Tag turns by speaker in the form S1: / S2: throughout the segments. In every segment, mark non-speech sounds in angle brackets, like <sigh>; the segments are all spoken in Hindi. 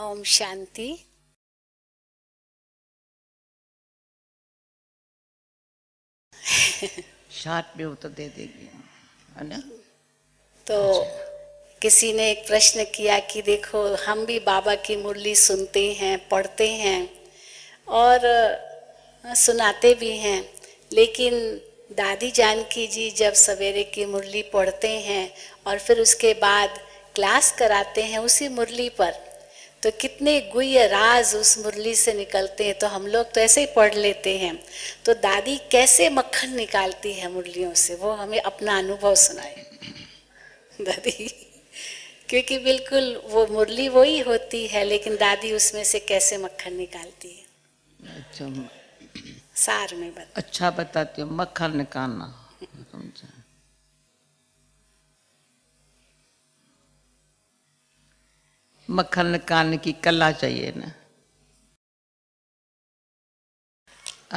S1: ओम शांति शांत में उत्तर तो दे देगी है ना
S2: तो अच्छा। किसी ने एक प्रश्न किया कि देखो हम भी बाबा की मुरली सुनते हैं पढ़ते हैं और सुनाते भी हैं लेकिन दादी जानकी जी जब सवेरे की मुरली पढ़ते हैं और फिर उसके बाद क्लास कराते हैं उसी मुरली पर तो कितने गुह्य राज उस मुरली से निकलते हैं तो हम लोग तो ऐसे ही पढ़ लेते हैं तो दादी कैसे मक्खन निकालती है मुरलियों से वो हमें अपना अनुभव सुनाए दादी क्योंकि बिल्कुल वो मुरली वही होती है लेकिन दादी उसमें से कैसे मक्खन निकालती
S1: है अच्छा
S2: सार में बता
S1: अच्छा बताती हूँ मक्खन निकालना हम्म। मक्खन निकालने की कला चाहिए ना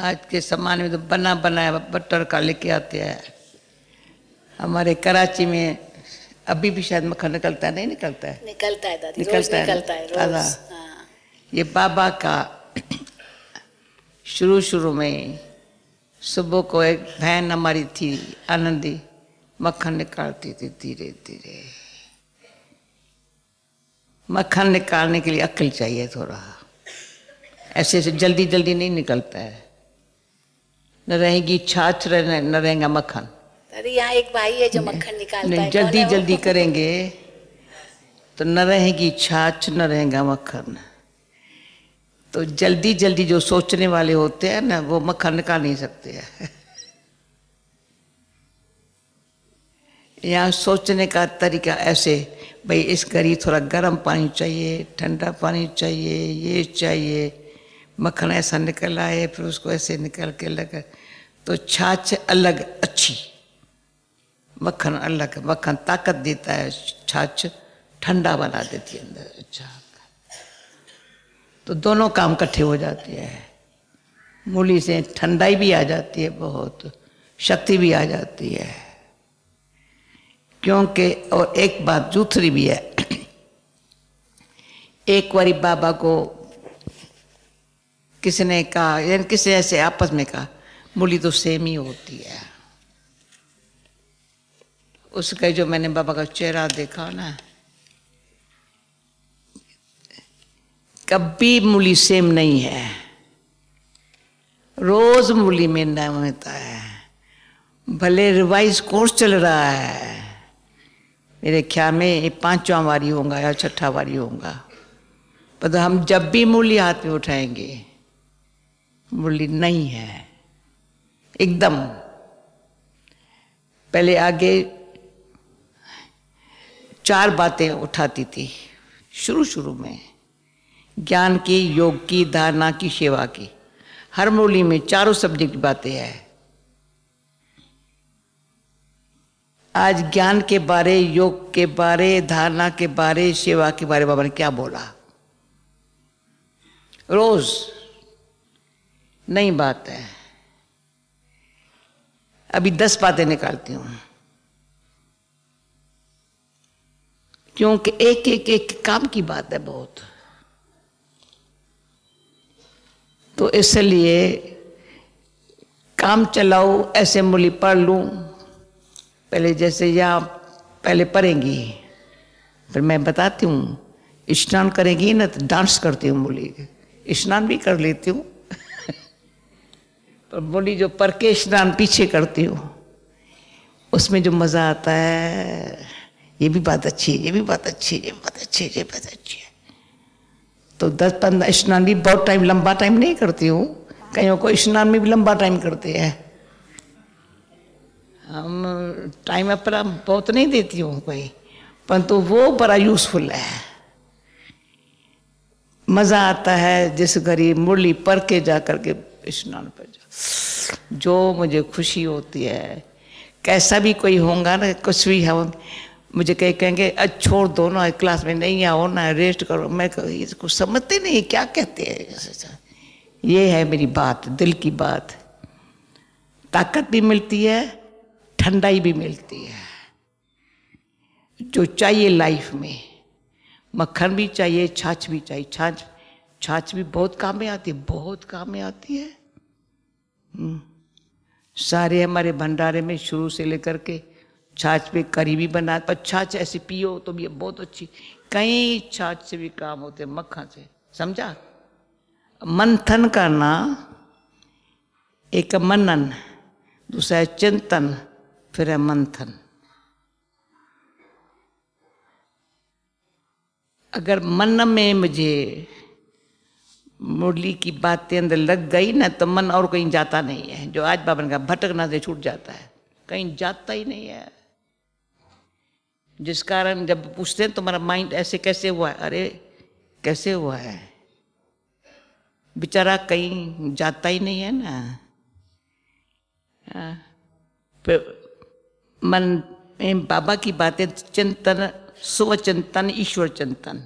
S1: आज के सामान में तो बना बनाया बटर का लेके आते हैं हमारे कराची में अभी भी शायद मक्खन निकलता है नहीं निकलता है
S2: निकलता है दादी निकलता है निकलता है दादा हाँ।
S1: ये बाबा का शुरू शुरू में सुबह को एक बहन हमारी थी आनंदी मक्खन निकालती थी धीरे धीरे मक्खन निकालने के लिए अक्ल चाहिए थोड़ा ऐसे ऐसे जल्दी जल्दी नहीं निकलता है न रहेगी छाछ न रहेगा मक्खन
S2: अरे यहाँ एक भाई है जो मक्खन निकालता नहीं, है जल्दी जल्दी
S1: करेंगे तो न रहेगी छाछ न रहेगा मक्खन तो जल्दी जल्दी जो सोचने वाले होते हैं ना वो मक्खन निकाल नहीं सकते हैं <laughs> यहाँ सोचने का तरीका ऐसे भाई इस करी थोड़ा गर्म पानी चाहिए ठंडा पानी चाहिए ये चाहिए मक्खन ऐसा निकल आए फिर उसको ऐसे निकल के लग तो छाछ अलग अच्छी मक्खन अलग मक्खन ताकत देता है छाछ ठंडा बना देती है अंदर अच्छा तो दोनों काम इकट्ठे हो जाते हैं मूली से ठंडाई भी आ जाती है बहुत शक्ति भी आ जाती है क्योंकि और एक बात दूसरी भी है एक बारी बाबा को किसी ने कहा यानी किसी ने ऐसे आपस में कहा मूली तो सेम ही होती है उसका जो मैंने बाबा का चेहरा देखा ना कभी मूली सेम नहीं है रोज मूली में न होता है भले रिवाइज कोर्स चल रहा है मेरे ख्याल में ये पांचवा वारी होगा या छठा वारी होगा पर हम जब भी मूली हाथ में उठाएंगे मूली नहीं है एकदम पहले आगे चार बातें उठाती थी शुरू शुरू में ज्ञान की योग की धारणा की सेवा की हर मूली में चारों सब्जेक्ट बातें हैं आज ज्ञान के बारे योग के बारे धारणा के बारे सेवा के बारे बाबा ने क्या बोला रोज नई बात है अभी दस बातें निकालती हूं क्योंकि एक एक एक काम की बात है बहुत तो इसलिए काम चलाऊ ऐसे मुली पढ़ लूं पहले जैसे या पहले पढ़ेंगी फिर मैं बताती हूँ स्नान करेंगी ना तो डांस करती हूँ बोली स्नान भी कर लेती हूँ पर बोली जो पर के स्नान पीछे करती हूँ उसमें जो मज़ा आता है ये भी बात अच्छी है ये भी बात अच्छी है ये बात अच्छी है ये बात अच्छी है तो दस पंद्रह स्नान भी बहुत टाइम लंबा टाइम नहीं करती हूँ कईयों को स्नान में भी लंबा टाइम करते हैं हम टाइम अपना बहुत नहीं देती हूँ कोई परंतु तो वो बड़ा यूज़फुल है मज़ा आता है जिस घड़ी मुरली पर के जा कर के स्नान पर जा जो मुझे खुशी होती है कैसा भी कोई होगा ना कुछ भी हम मुझे कहे कहेंगे अच्छा छोड़ दो ना क्लास में नहीं आओ ना रेस्ट करो मैं इसको तो समझते नहीं क्या कहते हैं ये है मेरी बात दिल की बात ताकत भी मिलती है ठंडाई भी मिलती है जो चाहिए लाइफ में मक्खन भी चाहिए छाछ भी चाहिए छाछ छाछ भी बहुत काम में आती है बहुत काम में आती है हम्म। सारे हमारे भंडारे में शुरू से लेकर के छाछ पे करी भी बना पर छाछ ऐसी पियो तो भी बहुत अच्छी कई छाछ से भी काम होते मक्खन से समझा मंथन करना एक मनन दूसरा चिंतन फिर है मंथन अगर मन में मुझे मुरली की बातें अंदर लग गई ना तो मन और कहीं जाता नहीं है जो आज बाबा का भटकना से छूट जाता है कहीं जाता ही नहीं है जिस कारण जब पूछते हैं तुम्हारा माइंड ऐसे कैसे हुआ है अरे कैसे हुआ है बेचारा कहीं जाता ही नहीं है ना हाँ। मन बाबा की बातें चिंतन चिंतन ईश्वर चिंतन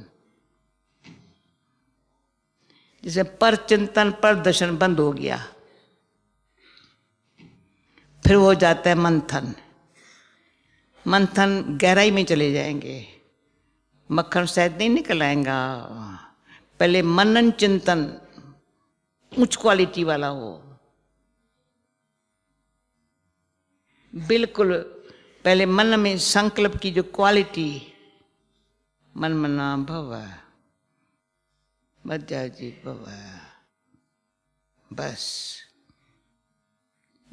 S1: जिसे पर चिंतन पर दर्शन बंद हो गया फिर हो जाता है मंथन मंथन गहराई में चले जाएंगे मक्खन शायद नहीं निकल आएगा पहले मनन चिंतन उच्च क्वालिटी वाला हो बिल्कुल पहले मन में संकल्प की जो क्वालिटी मन मना भव बद्या जी भव बस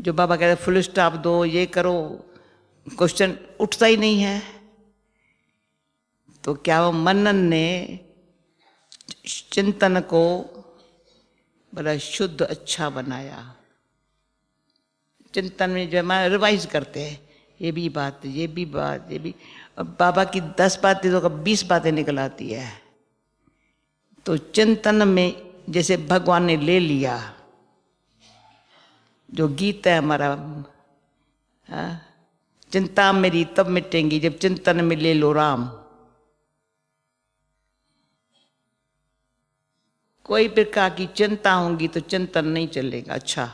S1: जो बाबा कहते फुल स्टॉप दो ये करो क्वेश्चन उठता ही नहीं है तो क्या वो मनन ने चिंतन को बड़ा शुद्ध अच्छा बनाया चिंतन में जो है रिवाइज करते हैं ये भी बात ये भी बात ये भी अब बाबा की दस बातें तो कब बीस बातें निकल आती है तो चिंतन में जैसे भगवान ने ले लिया जो गीत है हमारा चिंता मेरी तब मिटेंगी जब चिंतन में ले लो राम कोई प्रकार की चिंता होंगी तो चिंतन नहीं चलेगा अच्छा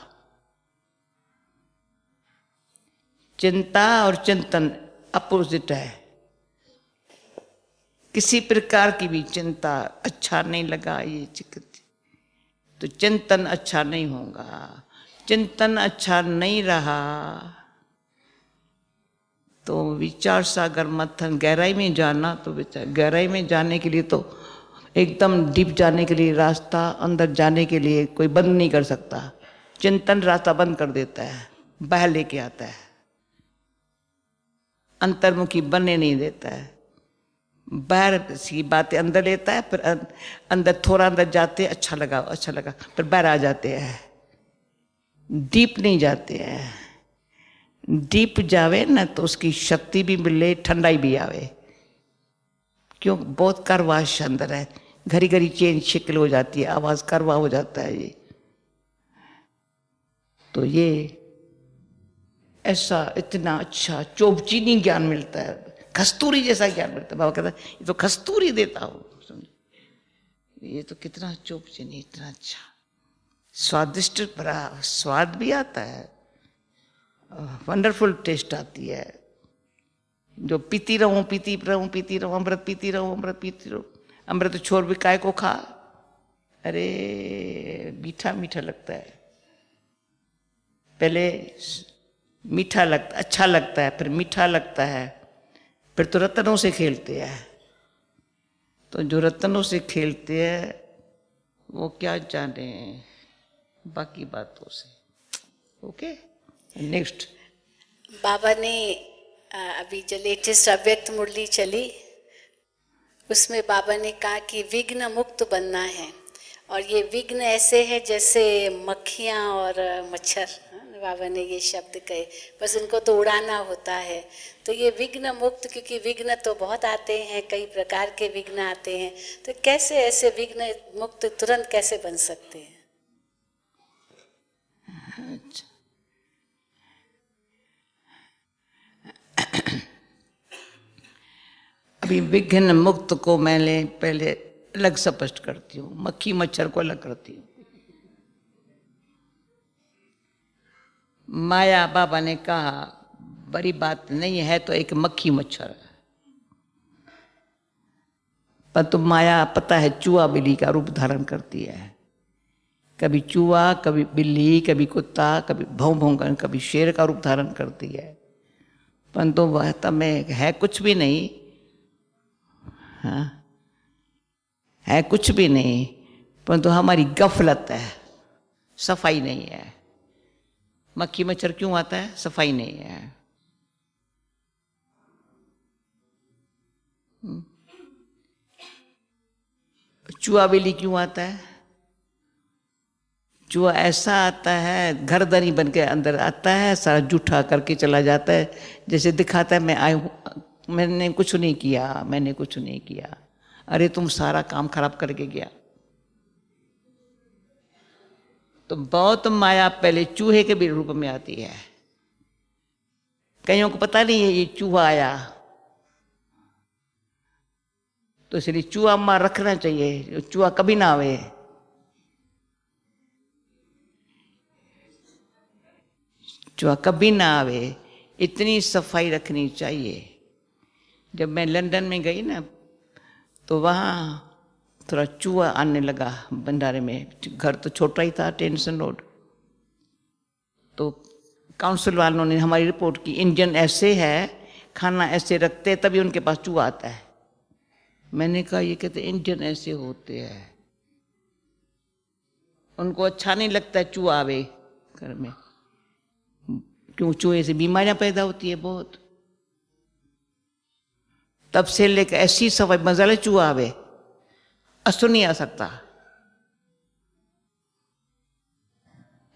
S1: चिंता और चिंतन अपोजिट है किसी प्रकार की भी चिंता अच्छा नहीं लगा ये चिकित तो चिंतन अच्छा नहीं होगा चिंतन अच्छा नहीं रहा तो विचार सागर मथन गहराई में जाना तो गहराई में जाने के लिए तो एकदम डीप जाने के लिए रास्ता अंदर जाने के लिए कोई बंद नहीं कर सकता चिंतन रास्ता बंद कर देता है बह लेके आता है अंतर्मुखी बनने नहीं देता है बाहर सी बातें अंदर लेता है फिर अं-, अंदर थोड़ा अंदर जाते अच्छा लगा अच्छा लगा फिर बाहर आ जाते हैं डीप नहीं जाते हैं डीप जावे ना तो उसकी शक्ति भी मिले ठंडाई भी आवे क्यों बहुत कारवाश अंदर है घड़ी घड़ी चेंज शिकल हो जाती है आवाज़ करवा हो जाता है ये तो ये ऐसा इतना अच्छा चोपचीनी ज्ञान मिलता है खस्तूरी जैसा ज्ञान मिलता है बाबा कहता है ये तो खस्तूरी देता हो ये तो कितना चोपचीनी इतना अच्छा स्वादिष्ट बड़ा स्वाद भी आता है वंडरफुल टेस्ट आती है जो पीती रहूं पीती रहूं पीती रहूं अमृत पीती रहूं अमृत पीती रहूं अमृत छोर भी काय को खा अरे मीठा मीठा लगता है पहले मीठा लगता अच्छा लगता है फिर मीठा लगता है फिर तो रत्नों से खेलते हैं तो जो रत्नों से खेलते हैं वो क्या जाने बाकी बातों से ओके नेक्स्ट
S2: बाबा ने अभी जो लेटेस्ट अव्यक्त मुरली चली उसमें बाबा ने कहा कि विघ्न मुक्त बनना है और ये विघ्न ऐसे है जैसे मक्खियाँ और मच्छर बाबा ने ये शब्द कहे बस उनको तो उड़ाना होता है तो ये विघ्न मुक्त क्योंकि विघ्न तो बहुत आते हैं कई प्रकार के विघ्न आते हैं तो कैसे ऐसे विघ्न मुक्त तुरंत कैसे बन सकते हैं
S1: अच्छा। अभी विघ्न मुक्त को मैंने पहले अलग स्पष्ट करती हूँ मक्खी मच्छर को अलग करती हूँ माया बाबा ने कहा बड़ी बात नहीं है तो एक मक्खी मच्छर पर तो माया पता है चूहा बिल्ली का रूप धारण करती है कभी चूहा कभी बिल्ली कभी कुत्ता कभी भों भों कभी शेर का रूप धारण करती है परंतु वह तो में है कुछ भी नहीं हाँ है कुछ भी नहीं परंतु हमारी गफलत है सफाई नहीं है मक्खी मच्छर क्यों आता है सफाई नहीं है हम्म। चूहा बिली क्यों आता है चूहा ऐसा आता है घर दरी बन के अंदर आता है सारा जूठा करके चला जाता है जैसे दिखाता है मैं आई हूं मैंने कुछ नहीं किया मैंने कुछ नहीं किया अरे तुम सारा काम खराब करके गया तो बहुत माया पहले चूहे के भी रूप में आती है कईयों को पता नहीं है ये चूहा आया तो इसलिए चूहा मां रखना चाहिए चूहा कभी ना आवे चूहा कभी ना आवे इतनी सफाई रखनी चाहिए जब मैं लंदन में गई ना तो वहां थोड़ा चूहा आने लगा भंडारे में घर तो छोटा ही था टेंशन रोड तो काउंसिल वालों ने हमारी रिपोर्ट की इंजन ऐसे है खाना ऐसे रखते तभी उनके पास चूहा आता है मैंने कहा ये कहते इंजन ऐसे होते हैं उनको अच्छा नहीं लगता चूहा आवे घर में क्यों चूहे से बीमारियां पैदा होती है बहुत तब से लेकर ऐसी सफाई ले चूहा आवे अस्तु नहीं आ सकता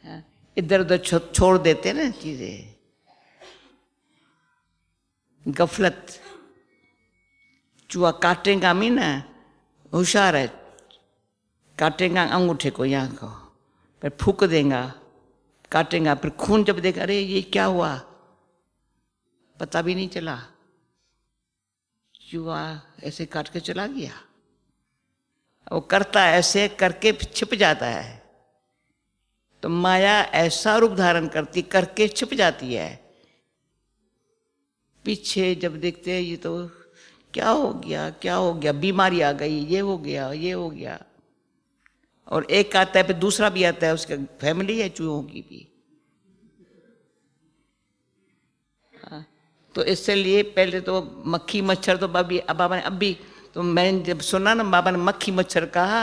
S1: हाँ। इधर उधर छो, छोड़ देते ना चीजें गफलत चूहा काटेगा मी ना होशियार है काटेगा अंगूठे को यहाँ को फिर फूक देगा काटेगा फिर खून जब देगा अरे ये क्या हुआ पता भी नहीं चला चूहा ऐसे काट के चला गया वो करता ऐसे करके छिप जाता है तो माया ऐसा रूप धारण करती करके छिप जाती है पीछे जब देखते हैं ये तो क्या हो गया क्या हो गया बीमारी आ गई ये हो गया ये हो गया और एक आता है फिर दूसरा भी आता है उसका फैमिली है चूहों की भी हाँ, तो इससे लिए पहले तो मक्खी मच्छर तो बाबी अब अब भी तो मैंने जब सुना ना बाबा ने मक्खी मच्छर कहा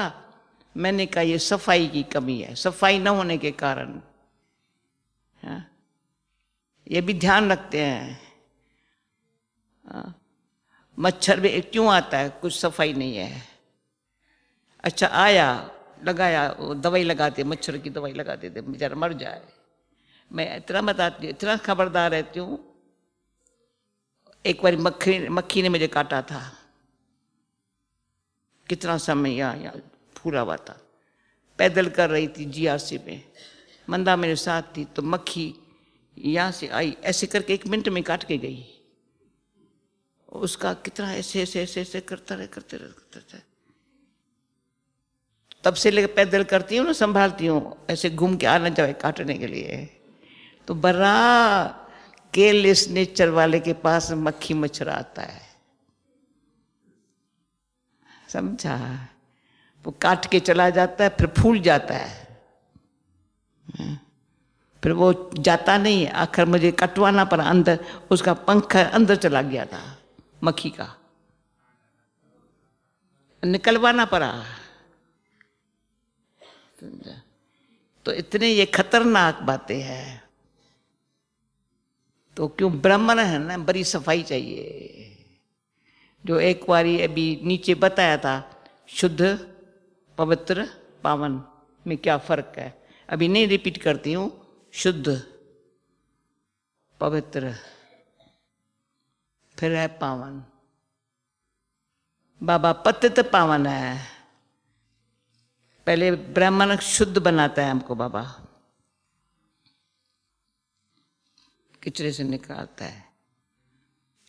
S1: मैंने कहा ये सफाई की कमी है सफाई न होने के कारण हाँ। ये भी ध्यान रखते हैं हाँ। मच्छर भी क्यों आता है कुछ सफाई नहीं है अच्छा आया लगाया वो दवाई लगाते मच्छर की दवाई लगा देते बेचारा मर जाए मैं इतना बताती हूँ इतना खबरदार रहती हूँ एक बार मक्खी मक्खी ने मुझे काटा था कितना समय यहाँ यहाँ पूरा हुआ था पैदल कर रही थी जीआरसी में मंदा मेरे साथ थी तो मक्खी यहाँ से आई ऐसे करके एक मिनट में काट के गई उसका कितना ऐसे ऐसे ऐसे ऐसे करता रहे करते रहे करते रहे तब से लेकर पैदल करती हूँ ना संभालती हूँ ऐसे घूम के आना जाए काटने के लिए तो बड़ा केयरलेस नेचर वाले के पास मक्खी मच्छर आता है समझा वो काट के चला जाता है फिर फूल जाता है हाँ। फिर वो जाता नहीं आखिर मुझे कटवाना पर अंदर उसका पंख अंदर चला गया था मक्खी का निकलवाना पड़ा तो इतने ये खतरनाक बातें हैं तो क्यों ब्राह्मण है ना बड़ी सफाई चाहिए जो एक बारी अभी नीचे बताया था शुद्ध पवित्र पावन में क्या फर्क है अभी नहीं रिपीट करती हूँ शुद्ध पवित्र फिर है पावन बाबा पतित पावन है पहले ब्राह्मण शुद्ध बनाता है हमको बाबा किचरे से निकालता है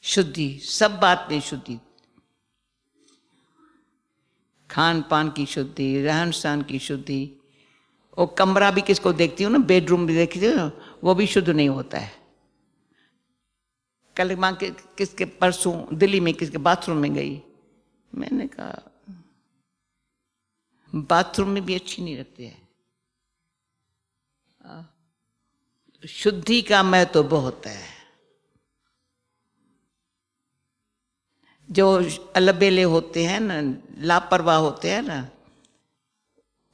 S1: शुद्धि सब बात में शुद्धि खान पान की शुद्धि रहन सहन की शुद्धि वो कमरा भी किसको देखती हूँ ना बेडरूम भी देखती हूँ वो भी शुद्ध नहीं होता है कल माँ के किसके परसों दिल्ली में किसके बाथरूम में गई मैंने कहा बाथरूम में भी अच्छी नहीं रखती है शुद्धि का महत्व तो बहुत है जो अलबेले होते हैं ना लापरवाह होते हैं ना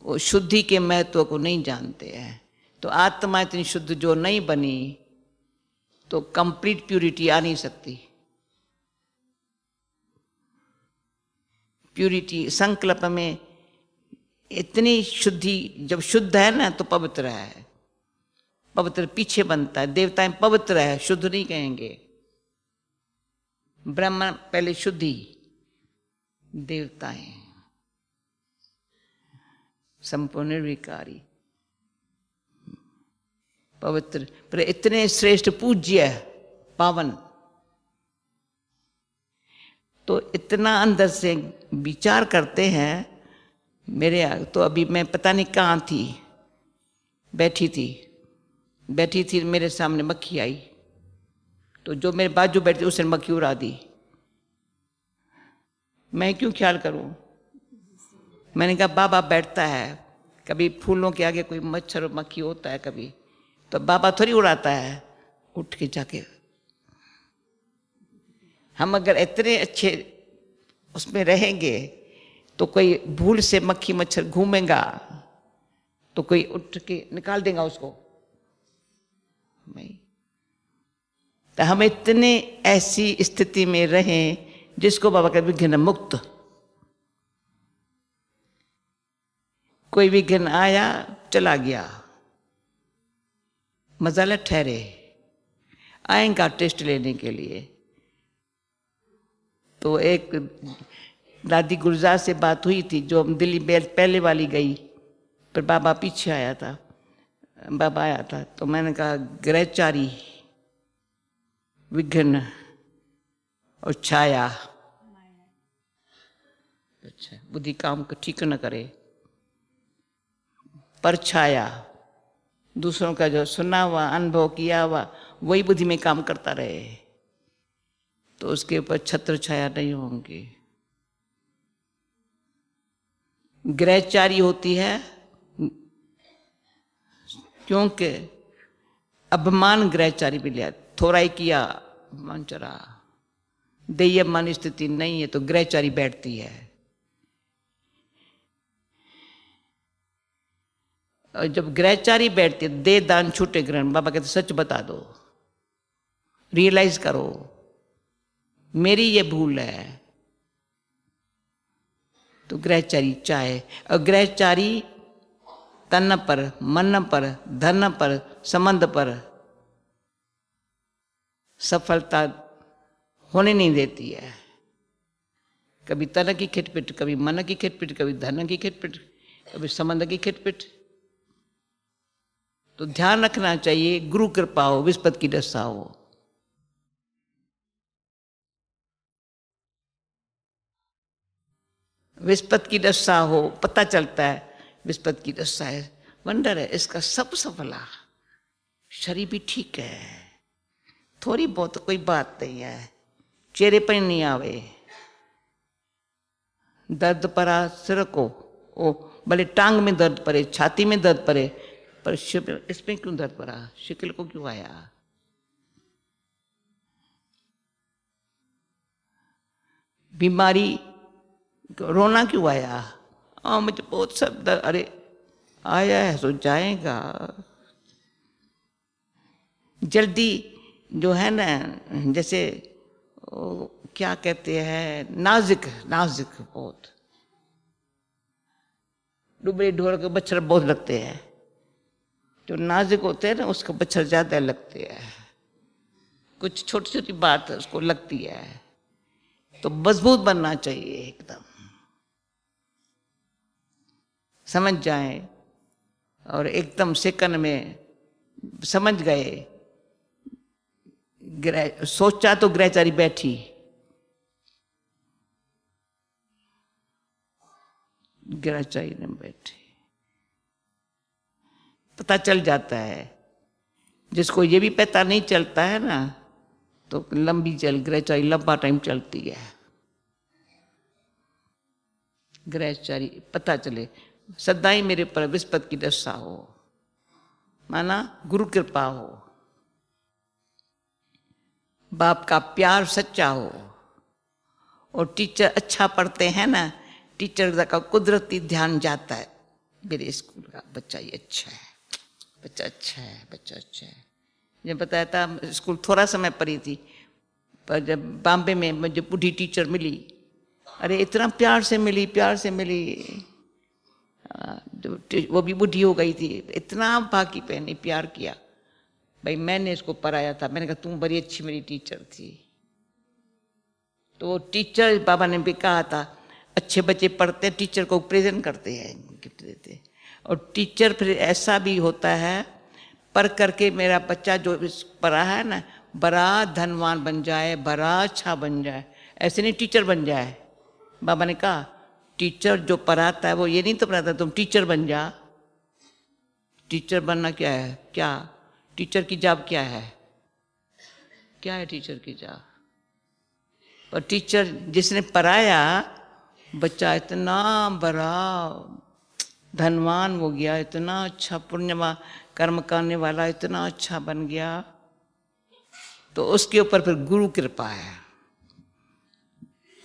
S1: वो शुद्धि के महत्व को नहीं जानते हैं तो आत्मा इतनी शुद्ध जो नहीं बनी तो कंप्लीट प्यूरिटी आ नहीं सकती प्यूरिटी संकल्प में इतनी शुद्धि जब शुद्ध है ना तो पवित्र है पवित्र पीछे बनता है देवताएं पवित्र है शुद्ध नहीं कहेंगे ब्रह्म पहले शुद्धि देवताएं संपूर्ण विकारी पवित्र पर इतने श्रेष्ठ पूज्य पावन तो इतना अंदर से विचार करते हैं मेरे तो अभी मैं पता नहीं कहाँ थी बैठी थी बैठी थी मेरे सामने मक्खी आई तो जो मेरे बाजू बैठते उसने उड़ा दी मैं क्यों ख्याल करूं मैंने कहा बाबा बैठता है कभी फूलों के आगे कोई मच्छर मक्खी होता है कभी तो बाबा थोड़ी उड़ाता है उठ के जाके हम अगर इतने अच्छे उसमें रहेंगे तो कोई भूल से मक्खी मच्छर घूमेगा तो कोई उठ के निकाल देगा उसको भाई तो हम इतने ऐसी स्थिति में रहें जिसको बाबा कहते विघ्न मुक्त कोई विघ्न आया चला गया मजाला ठहरे आएंगा टेस्ट लेने के लिए तो एक दादी गुरजार से बात हुई थी जो हम दिल्ली पहले वाली गई पर बाबा पीछे आया था बाबा आया था तो मैंने कहा ग्रहचारी विघ्न और छाया अच्छा बुद्धि काम को ठीक न करे पर छाया दूसरों का जो सुना हुआ अनुभव किया हुआ वही बुद्धि में काम करता रहे तो उसके ऊपर छत्र छाया नहीं होंगी ग्रहचारी होती है क्योंकि अभिमान ग्रहचारी भी ले आती थोड़ा ही किया मन चरा दे मन स्थिति नहीं है तो ग्रहचारी बैठती है और जब ग्रहचारी बैठती है दे दान छूटे ग्रहण बाबा कहते सच बता दो रियलाइज करो मेरी ये भूल है तो ग्रहचारी चाहे और ग्रहचारी तन पर मन पर धन पर संबंध पर सफलता होने नहीं देती है कभी तन की खिटपिट कभी मन की खिटपिट कभी धन की खिटपिट कभी संबंध की खिटपिट तो ध्यान रखना चाहिए गुरु कृपा हो विस्पत की दशा हो विस्पत की दशा हो पता चलता है विस्पत की दशा है वंडर है इसका सब सफला शरीर भी ठीक है थोड़ी बहुत तो कोई बात नहीं है चेहरे पर नहीं आवे दर्द परा सिर को ओ भले टांग में दर्द पड़े छाती में दर्द पड़े पर इसमें क्यों दर्द पड़ा शिकल को क्यों आया बीमारी रोना क्यों आया हाँ मुझे बहुत सब दर्द अरे आया है सो जाएगा जल्दी जो है ना जैसे क्या कहते हैं नाजिक नाजिक बहुत डुबरी ढोर के मच्छर बहुत लगते हैं जो नाजिक होते हैं ना उसको मच्छर ज़्यादा लगते हैं कुछ छोटी छोटी बात उसको लगती है तो मजबूत बनना चाहिए एकदम समझ जाए और एकदम सेकंड में समझ गए ग्रह सोचा तो ग्रहचारी बैठी ग्रहचारी ने बैठी पता चल जाता है जिसको ये भी पता नहीं चलता है ना तो लंबी चल ग्रहचारी लंबा टाइम चलती है ग्रहचारी पता चले सदाई मेरे पर विस्पत की दशा हो माना गुरु कृपा हो बाप का प्यार सच्चा हो और टीचर अच्छा पढ़ते हैं ना टीचर का कुदरती ध्यान जाता है मेरे स्कूल का बच्चा ये अच्छा है बच्चा अच्छा है बच्चा अच्छा है जब बताया था स्कूल थोड़ा समय पढ़ी थी पर जब बॉम्बे में मुझे बूढ़ी टीचर मिली अरे इतना प्यार से मिली प्यार से मिली वो भी बूढ़ी हो गई थी इतना बाकी पहने प्यार किया भाई मैंने इसको पढ़ाया था मैंने कहा तुम बड़ी अच्छी मेरी टीचर थी तो टीचर बाबा ने भी कहा था अच्छे बच्चे पढ़ते टीचर को प्रेजेंट करते हैं गिफ्ट देते और टीचर फिर ऐसा भी होता है पढ़ करके मेरा बच्चा जो पढ़ा है ना बड़ा धनवान बन जाए बड़ा अच्छा बन जाए ऐसे नहीं टीचर बन जाए बाबा ने कहा टीचर जो पढ़ाता है वो ये नहीं तो पढ़ाता तुम टीचर बन जा टीचर बनना क्या है क्या टीचर की जॉब क्या है क्या है टीचर की जॉब और टीचर जिसने पढ़ाया बच्चा इतना बड़ा धनवान हो गया इतना अच्छा पुण्यवा कर्म करने वाला इतना अच्छा बन गया तो उसके ऊपर फिर गुरु कृपा है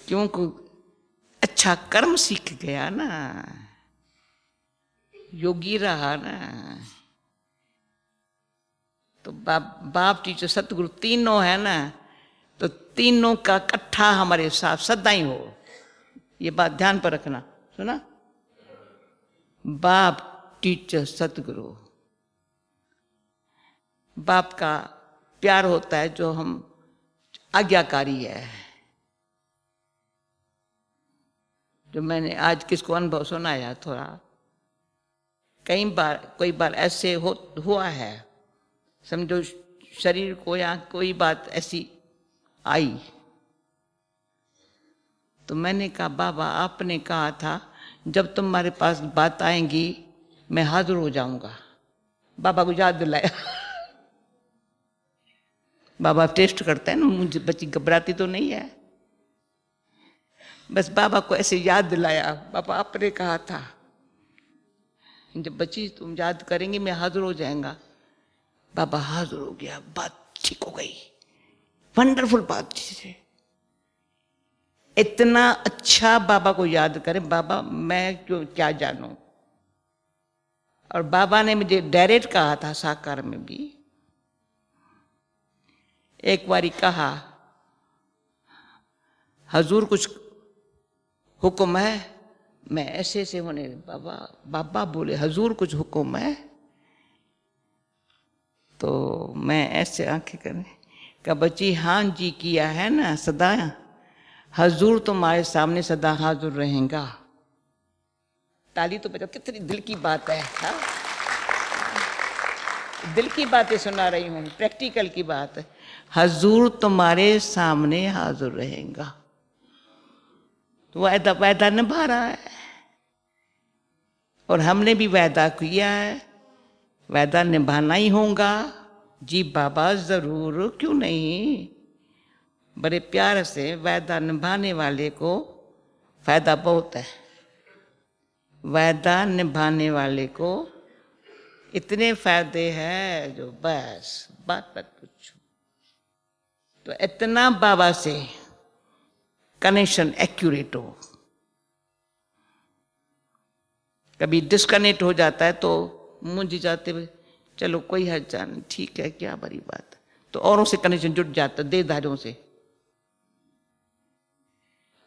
S1: क्योंकि अच्छा कर्म सीख गया ना योगी रहा ना तो बाप बाप जी जो सतगुरु तीनों है ना तो तीनों का कट्ठा हमारे साथ सदा ही हो ये बात ध्यान पर रखना सुना बाप टीचर सतगुरु बाप का प्यार होता है जो हम आज्ञाकारी है जो मैंने आज किसको अनुभव सुनाया थोड़ा कई बार कई बार ऐसे हो हुआ है समझो शरीर को या कोई बात ऐसी आई तो मैंने कहा बाबा आपने कहा था जब तुम्हारे पास बात आएंगी मैं हाजिर हो जाऊंगा बाबा को याद दिलाया <laughs> बाबा टेस्ट करते हैं ना मुझे बच्ची घबराती तो नहीं है बस बाबा को ऐसे याद दिलाया बाबा आपने कहा था जब बच्ची तुम याद करेंगी मैं हाजिर हो जाएगा बाबा हाजिर हो गया बात ठीक हो गई वंडरफुल बात थी इतना अच्छा बाबा को याद करें बाबा मैं क्यों क्या जानू और बाबा ने मुझे डायरेक्ट कहा था साकार में भी एक बारी कहा हजूर कुछ हुक्म है मैं ऐसे ऐसे होने बाबा बाबा बोले हजूर कुछ हुक्म है तो मैं ऐसे आंखें करें का बच्ची हाँ जी किया है ना सदा हजूर तुम्हारे सामने सदा हाजुर रहेगा ताली तो बचा कितनी दिल की बात है हा? दिल की बातें सुना रही हूँ प्रैक्टिकल की बात है हजूर तुम्हारे सामने हाजुर रहेगा तो वायदा वायदा निभा रहा है और हमने भी वायदा किया है वायदा निभाना ही होगा जी बाबा ज़रूर क्यों नहीं बड़े प्यार से वायदा निभाने वाले को फ़ायदा बहुत है वायदा निभाने वाले को इतने फायदे हैं जो बस बात मत पूछो तो इतना बाबा से कनेक्शन एक्यूरेट हो कभी डिस्कनेक्ट हो जाता है तो मुंझ जाते हुए चलो कोई हर्जा नहीं ठीक है क्या बड़ी बात तो औरों से कनेक्शन जुट जाता देहधारियों से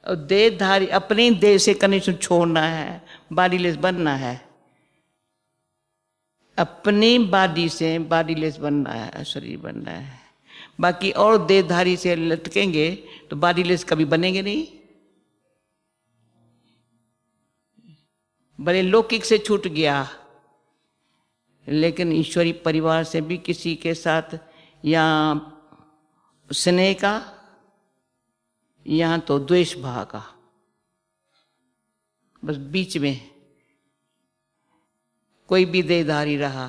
S1: और देहधारी अपने देह से कनेक्शन छोड़ना है बॉडीलेस बनना है अपनी बॉडी से बॉडीलेस बनना है शरीर बनना है बाकी और देहधारी से लटकेंगे तो बॉडीलेस कभी बनेंगे नहीं बड़े लौकिक से छूट गया लेकिन ईश्वरी परिवार से भी किसी के साथ या स्नेह का या तो द्वेष भाव का बस बीच में कोई भी देदारी रहा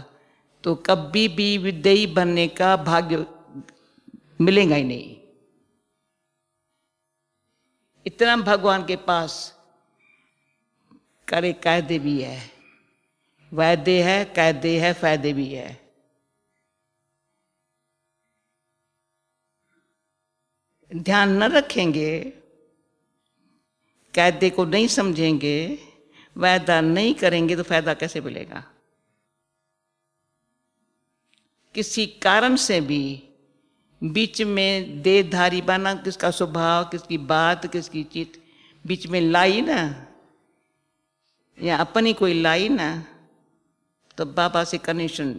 S1: तो कभी भी विदेही बनने का भाग्य मिलेगा ही नहीं इतना भगवान के पास करे कायदे भी है वायदे है कैदे है फायदे भी है ध्यान न रखेंगे कैदे को नहीं समझेंगे वायदा नहीं करेंगे तो फायदा कैसे मिलेगा किसी कारण से भी बीच में देहधारी बना किसका स्वभाव किसकी बात किसकी चीत बीच में लाई ना या अपनी कोई लाई ना तो बाबा से कनेक्शन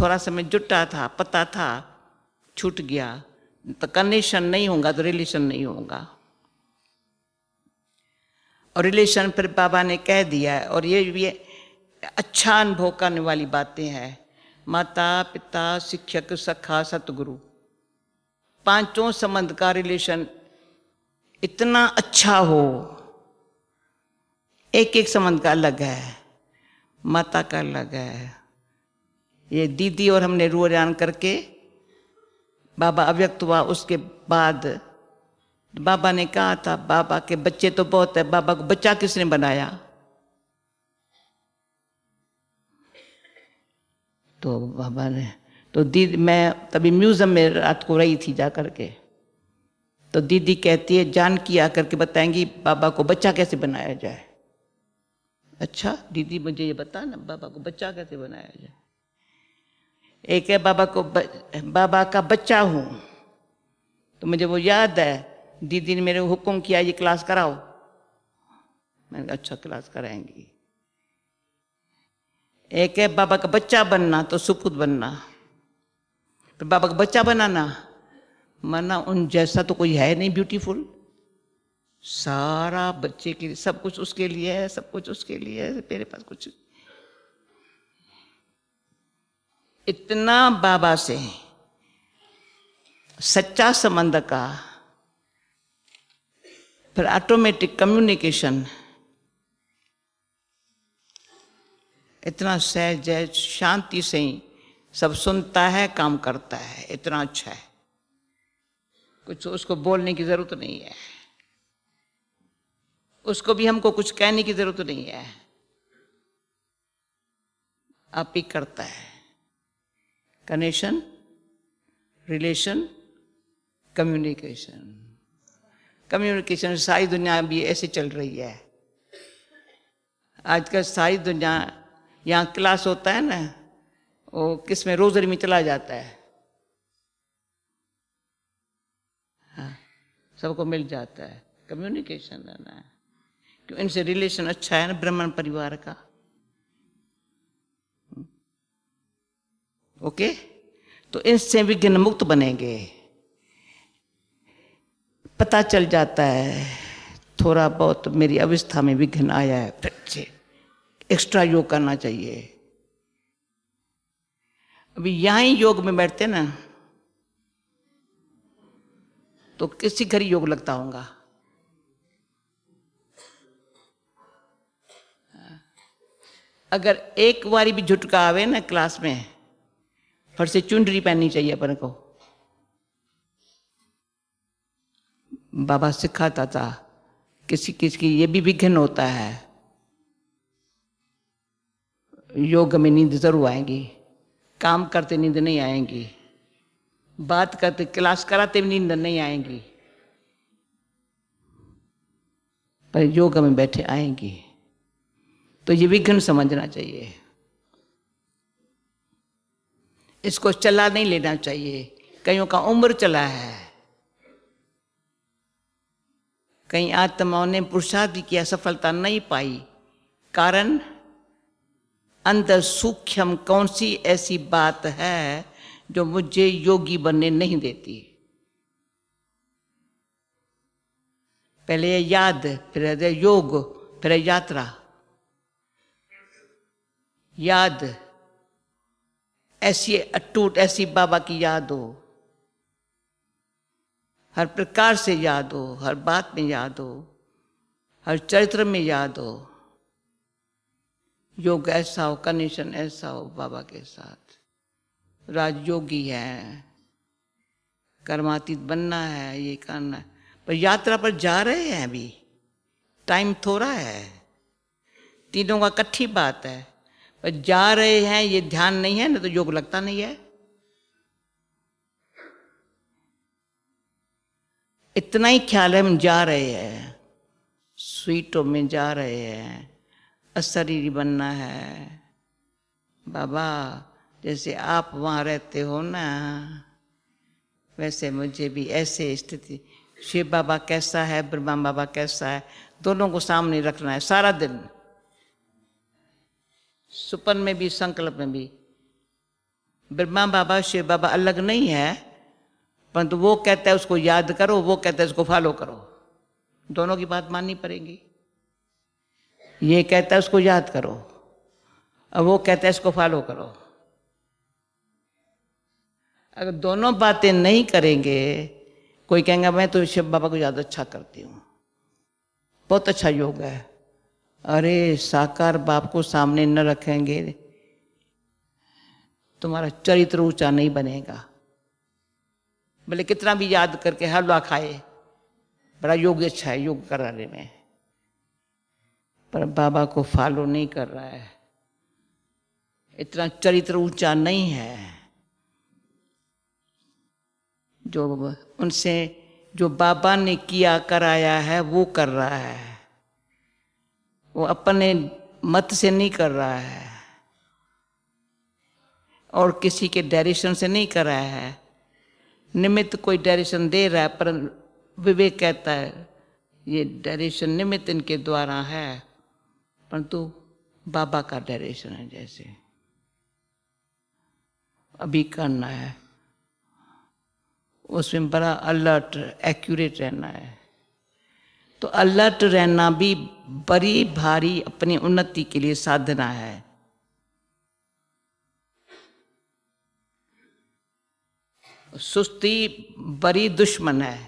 S1: थोड़ा समय जुटा था पता था छूट गया तो कनेक्शन नहीं होगा तो रिलेशन नहीं होगा और रिलेशन फिर बाबा ने कह दिया है और ये ये अच्छा अनुभव करने वाली बातें हैं माता पिता शिक्षक सखा सतगुरु पांचों संबंध का रिलेशन इतना अच्छा हो एक एक संबंध का अलग है माता का लगा है ये दीदी और हमने जान करके बाबा अव्यक्त हुआ उसके बाद बाबा ने कहा था बाबा के बच्चे तो बहुत है बाबा को बच्चा किसने बनाया तो बाबा ने तो दीदी मैं तभी म्यूजियम में रात को रही थी जा करके तो दीदी कहती है जान आकर करके बताएंगी बाबा को बच्चा कैसे बनाया जाए अच्छा दीदी मुझे ये बता ना बाबा को बच्चा कैसे बनाया जाए एक है बाबा को ब, बाबा का बच्चा हूँ तो मुझे वो याद है दीदी ने मेरे हुक्म किया ये क्लास कराओ मैंने कहा अच्छा क्लास कराएंगी एक है बाबा का बच्चा बनना तो सुपुत बनना पर बाबा का बच्चा बनाना माना उन जैसा तो कोई है नहीं ब्यूटीफुल सारा बच्चे के लिए सब कुछ उसके लिए है सब कुछ उसके लिए है मेरे पास कुछ इतना बाबा से सच्चा संबंध का फिर ऑटोमेटिक कम्युनिकेशन इतना सहज है शांति से ही सब सुनता है काम करता है इतना अच्छा है कुछ उसको बोलने की जरूरत नहीं है उसको भी हमको कुछ कहने की जरूरत नहीं है आप ही करता है कनेक्शन रिलेशन कम्युनिकेशन कम्युनिकेशन सारी दुनिया भी ऐसे चल रही है आजकल सारी दुनिया यहाँ क्लास होता है ना वो किस में रोजरी में चला जाता है हाँ सबको मिल जाता है कम्युनिकेशन रहना है क्यों इनसे रिलेशन अच्छा है ना ब्राह्मण परिवार का ओके हम्म। तो इनसे विघ्न मुक्त बनेंगे पता चल जाता है थोड़ा बहुत मेरी अवस्था में विघ्न आया है बच्चे एक्स्ट्रा योग करना चाहिए अभी यहाँ ही योग में बैठते ना तो किसी घर योग लगता होगा अगर एक बारी भी झुटका आवे ना क्लास में फट से चुंडरी पहननी चाहिए अपन को बाबा सिखाता था किसी किसी की ये भी विघ्न होता है योग में नींद जरूर आएगी काम करते नींद नहीं आएगी बात करते क्लास कराते भी नींद नहीं आएगी पर योग में बैठे आएंगी तो ये विघ्न समझना चाहिए इसको चला नहीं लेना चाहिए कईयों का उम्र चला है कई आत्माओं ने पुरुषार्थ भी किया सफलता नहीं पाई कारण अंदर सूक्ष्म कौन सी ऐसी बात है जो मुझे योगी बनने नहीं देती पहले याद फिर योग फिर यात्रा याद ऐसी अटूट ऐसी बाबा की याद हो हर प्रकार से याद हो हर बात में याद हो हर चरित्र में याद हो योग ऐसा हो कनेक्शन ऐसा हो बाबा के साथ राजयोगी है कर्मातीत बनना है ये करना है पर यात्रा पर जा रहे हैं अभी टाइम थोड़ा है तीनों का इकट्ठी बात है जा रहे हैं ये ध्यान नहीं है ना तो योग लगता नहीं है इतना ही ख्याल है हम जा रहे हैं स्वीटों में जा रहे हैं अशरीर बनना है बाबा जैसे आप वहाँ रहते हो ना वैसे मुझे भी ऐसे स्थिति शिव बाबा कैसा है ब्रह्मा बाबा कैसा है दोनों को सामने रखना है सारा दिन सुपन में भी संकल्प में भी ब्रह्मा बाबा शिव बाबा अलग नहीं है परंतु वो कहता है उसको याद करो वो कहता है उसको फॉलो करो दोनों की बात माननी पड़ेगी ये कहता है उसको याद करो और वो कहता है इसको फॉलो करो अगर दोनों बातें नहीं करेंगे कोई कहेंगे मैं तो शिव बाबा को याद अच्छा करती हूँ बहुत अच्छा योग है अरे साकार बाप को सामने न रखेंगे तुम्हारा चरित्र ऊंचा नहीं बनेगा बोले कितना भी याद करके हलवा खाए बड़ा योग अच्छा है योग कराने में पर बाबा को फॉलो नहीं कर रहा है इतना चरित्र ऊंचा नहीं है जो उनसे जो बाबा ने किया कराया है वो कर रहा है वो अपने मत से नहीं कर रहा है और किसी के डायरेक्शन से नहीं कर रहा है निमित्त कोई डायरेक्शन दे रहा है पर विवेक कहता है ये डायरेक्शन निमित्त इनके द्वारा है परंतु बाबा का डायरेक्शन है जैसे अभी करना है उसमें बड़ा अलर्ट एक्यूरेट रहना है तो अलर्ट तो रहना भी बड़ी भारी अपनी उन्नति के लिए साधना है सुस्ती बड़ी दुश्मन है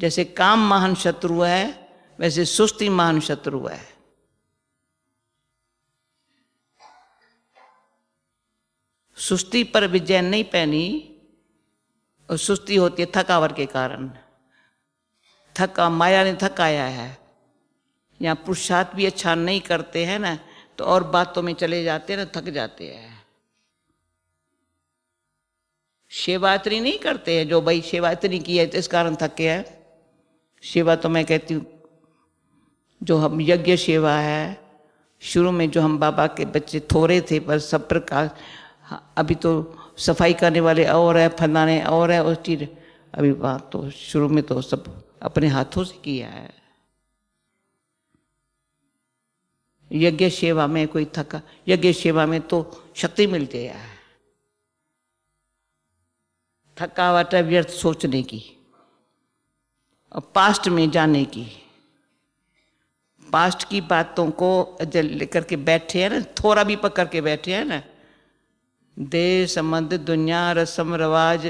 S1: जैसे काम महान शत्रु है वैसे सुस्ती महान शत्रु है सुस्ती पर विजय नहीं पहनी और सुस्ती होती है थकावट के कारण थका माया ने थकाया है या पुरुषार्थ भी अच्छा नहीं करते हैं ना तो और बातों में चले जाते हैं ना थक जाते हैं इतनी नहीं करते हैं जो भाई इतनी की है तो इस कारण थके हैं सेवा तो मैं कहती हूँ जो हम यज्ञ सेवा है शुरू में जो हम बाबा के बच्चे थोड़े थे पर सब प्रकार हाँ, अभी तो सफाई करने वाले और है फलाने और है उस चीज़ अभी बात तो शुरू में तो सब अपने हाथों से किया है यज्ञ सेवा में कोई थका यज्ञ सेवा में तो शक्ति मिलती है थकावट है व्यर्थ सोचने की और पास्ट में जाने की पास्ट की बातों को लेकर के बैठे हैं ना थोड़ा भी पकड़ के बैठे हैं ना देश संबंध दुनिया रस्म रवाज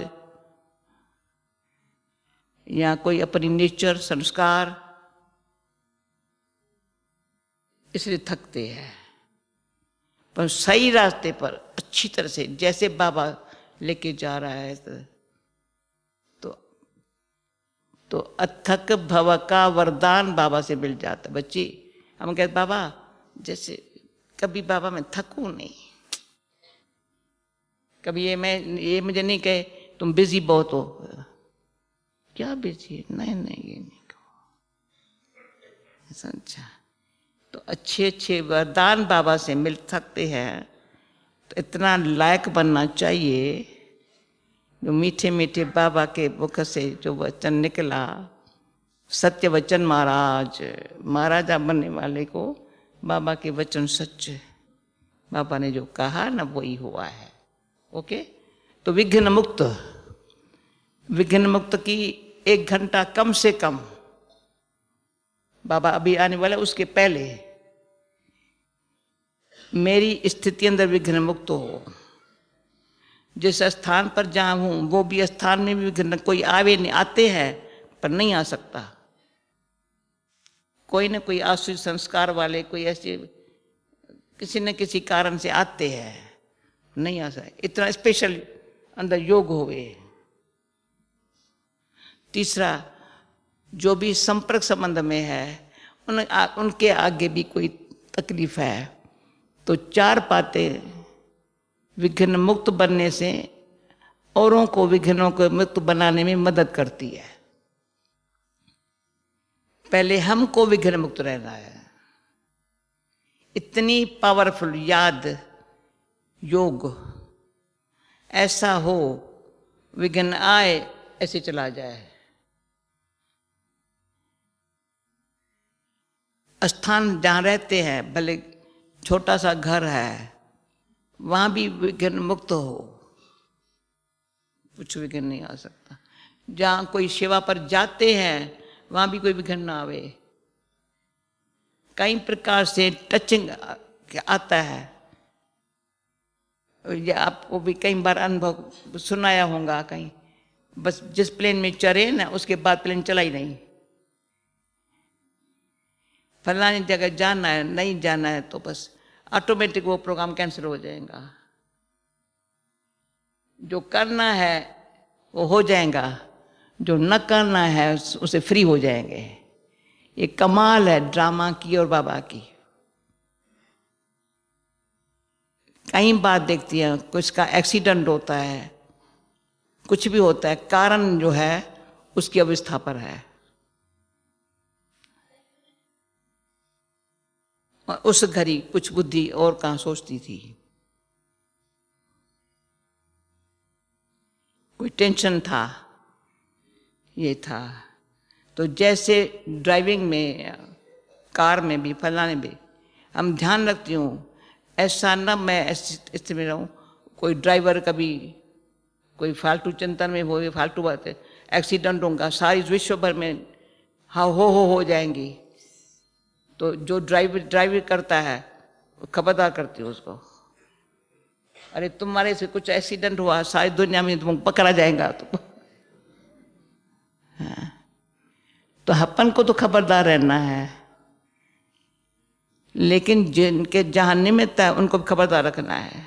S1: या कोई अपनी नेचर संस्कार इसलिए थकते हैं पर सही रास्ते पर अच्छी तरह से जैसे बाबा लेके जा रहा है तो तो अथक भव का वरदान बाबा से मिल जाता बच्ची हम कहते बाबा जैसे कभी बाबा मैं थकूं नहीं कभी ये मैं ये मुझे नहीं कहे तुम बिजी बहुत हो क्या बेचिए नहीं नहीं ये नहीं कहो अच्छा तो अच्छे अच्छे वरदान बाबा से मिल सकते हैं तो इतना लायक बनना चाहिए जो मीठे मीठे बाबा के मुख से जो वचन निकला सत्य वचन महाराज महाराजा बनने वाले को बाबा के वचन सच बाबा ने जो कहा ना वही हुआ है ओके तो विघ्न मुक्त विघ्न मुक्त की एक घंटा कम से कम बाबा अभी आने वाला उसके पहले मेरी स्थिति अंदर विघ्न मुक्त हो जिस स्थान पर जहाँ हूं वो भी स्थान में भी विघ्न कोई आवे नहीं आते हैं पर नहीं आ सकता कोई ना कोई आसुरी संस्कार वाले कोई ऐसे किसी न किसी कारण से आते हैं नहीं आ सकता इतना स्पेशल अंदर योग हो गए तीसरा जो भी संपर्क संबंध में है उन आ, उनके आगे भी कोई तकलीफ है तो चार बातें विघ्न मुक्त बनने से औरों को विघ्नों को मुक्त बनाने में मदद करती है पहले हमको विघ्न मुक्त रहना है इतनी पावरफुल याद योग ऐसा हो विघ्न आए ऐसे चला जाए स्थान जहाँ रहते हैं भले छोटा सा घर है वहाँ भी विघ्न मुक्त हो कुछ विघ्न नहीं आ सकता जहाँ कोई सेवा पर जाते हैं वहाँ भी कोई विघ्न ना आवे कई प्रकार से टचिंग आता है या आपको भी कई बार अनुभव सुनाया होगा कहीं बस जिस प्लेन में चरे ना उसके बाद प्लेन चला ही नहीं फलानी जगह जाना है नहीं जाना है तो बस ऑटोमेटिक वो प्रोग्राम कैंसिल हो जाएगा जो करना है वो हो जाएगा जो न करना है उसे फ्री हो जाएंगे ये कमाल है ड्रामा की और बाबा की कई बात देखती हैं कुछ का एक्सीडेंट होता है कुछ भी होता है कारण जो है उसकी अवस्था पर है और उस घड़ी कुछ बुद्धि और कहाँ सोचती थी कोई टेंशन था ये था तो जैसे ड्राइविंग में कार में भी फलाने भी हम ध्यान रखती हूँ ऐसा न मैं ऐसी स्थिति में रहूँ कोई ड्राइवर कभी कोई फालतू चिंतन में हो फालतू बात एक्सीडेंट होगा सारी विश्व भर में हा हो हो हो जाएंगी तो जो ड्राइव ड्राइव करता है खबरदार करती है उसको अरे तुम्हारे से कुछ एक्सीडेंट हुआ सारी दुनिया में तुम पकड़ा जाएगा तो हाँ। तो अपन को तो खबरदार रहना है लेकिन जिनके जहाँ निमित्त है उनको भी खबरदार रखना है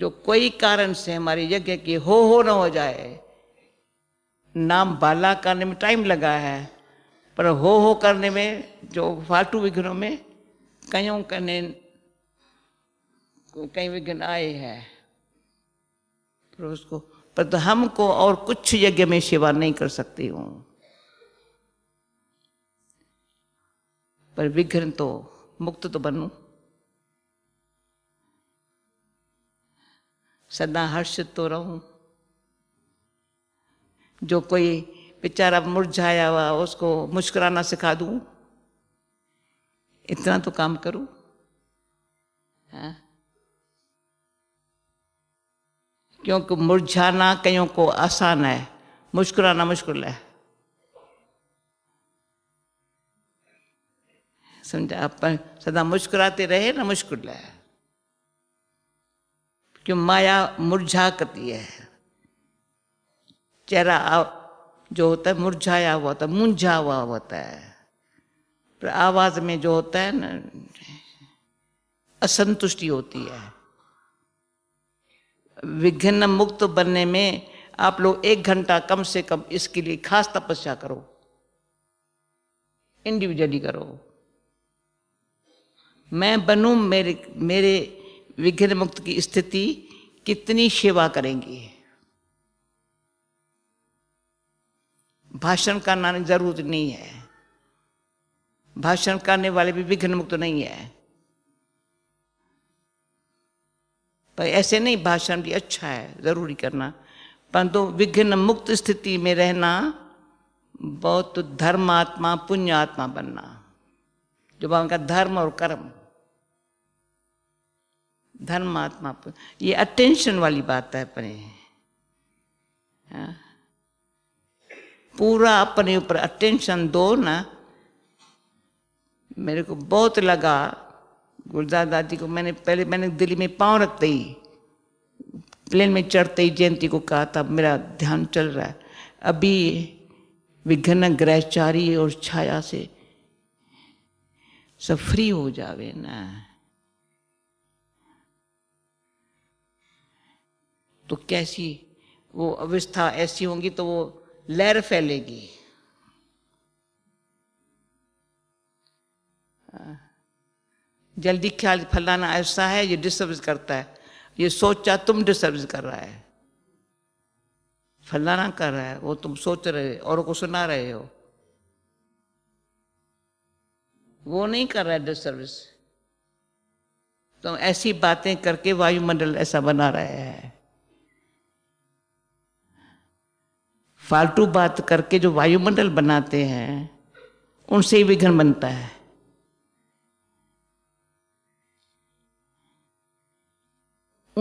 S1: जो कोई कारण से हमारे यज्ञ की हो हो ना हो जाए नाम बाला करने में टाइम लगा है पर हो हो करने में जो फालतू विघ्नों में कईयों कने कई विघ्न आए हैं पर उसको पर तो हमको और कुछ यज्ञ में सेवा नहीं कर सकती हूँ पर विघ्न तो मुक्त तो बनू सदा हर्षित तो रहूं जो कोई बेचारा मुरझाया हुआ उसको मुस्कुराना सिखा दूँ इतना तो काम करूँ हाँ क्योंकि मुरझाना कईयों को आसान है मुस्कुराना मुश्किल है समझा अपन सदा मुस्कुराते रहे ना मुश्किल है क्यों माया मुरझा करती है चेहरा जो होता है मुरझाया हुआ होता है मुंझा हुआ होता है आवाज में जो होता है ना असंतुष्टि होती है विघ्न मुक्त बनने में आप लोग एक घंटा कम से कम इसके लिए खास तपस्या करो इंडिविजुअली करो मैं बनूं मेरे मेरे विघ्न मुक्त की स्थिति कितनी सेवा करेंगी भाषण करना जरूरत नहीं है भाषण करने वाले भी विघ्न मुक्त नहीं है पर ऐसे नहीं भाषण भी अच्छा है जरूरी करना परंतु विघ्न मुक्त स्थिति में रहना बहुत धर्मात्मा पुण्यात्मा बनना जो बाबा का धर्म और कर्म धर्मात्मा ये अटेंशन वाली बात है अपने हाँ पूरा अपने ऊपर अटेंशन दो ना मेरे को बहुत लगा गुलजार दादी को मैंने पहले मैंने दिल्ली में पाँव रखते ही प्लेन में चढ़ते ही जयंती को कहा था मेरा ध्यान चल रहा है अभी विघ्न ग्रहचारी और छाया से सब फ्री हो जावे ना तो कैसी वो अवस्था ऐसी होंगी तो वो लहर फैलेगी जल्दी ख्याल फलाना ऐसा है ये डिस्टर्ब करता है ये सोचा तुम डिस्टर्ब कर रहा है फलाना कर रहा है वो तुम सोच रहे हो और को सुना रहे हो वो नहीं कर रहा है डिस्टर्बिस तो ऐसी बातें करके वायुमंडल ऐसा बना रहा है फालतू बात करके जो वायुमंडल बनाते हैं उनसे ही विघ्न बनता है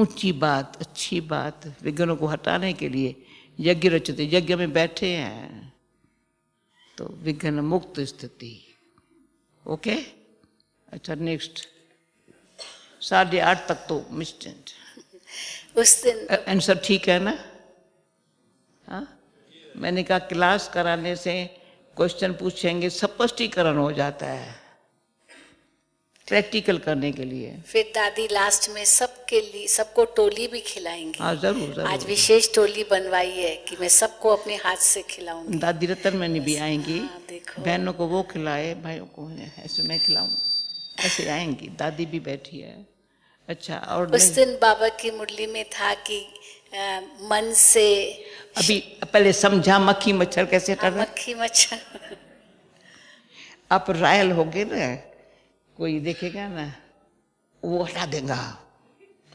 S1: ऊंची बात अच्छी बात विघ्नों को हटाने के लिए यज्ञ रचते यज्ञ में बैठे हैं तो विघ्न मुक्त स्थिति ओके अच्छा नेक्स्ट साढ़े आठ तक तो मिस्टेंट उस दिन आंसर ठीक है ना हाँ मैंने कहा क्लास कराने से क्वेश्चन पूछेंगे स्पष्टीकरण हो जाता है प्रैक्टिकल करने के लिए
S2: फिर दादी लास्ट में सबके लिए सबको टोली भी खिलाएंगे आ,
S1: हाँ, जरूर, जरूर आज
S2: विशेष टोली बनवाई है कि मैं सबको अपने हाथ से खिलाऊंगी
S1: दादी रतन मैंने भी हाँ, आएंगी हाँ, बहनों को वो खिलाए भाइयों को ऐसे मैं खिलाऊं ऐसे आएंगी दादी भी बैठी है अच्छा और उस दिन
S2: बाबा की मुरली में था कि मन से
S1: अभी पहले समझा मक्खी मच्छर कैसे हाँ, कर रहे
S2: मक्खी मच्छर
S1: आप रायल हो गए ना कोई देखेगा ना वो हटा देगा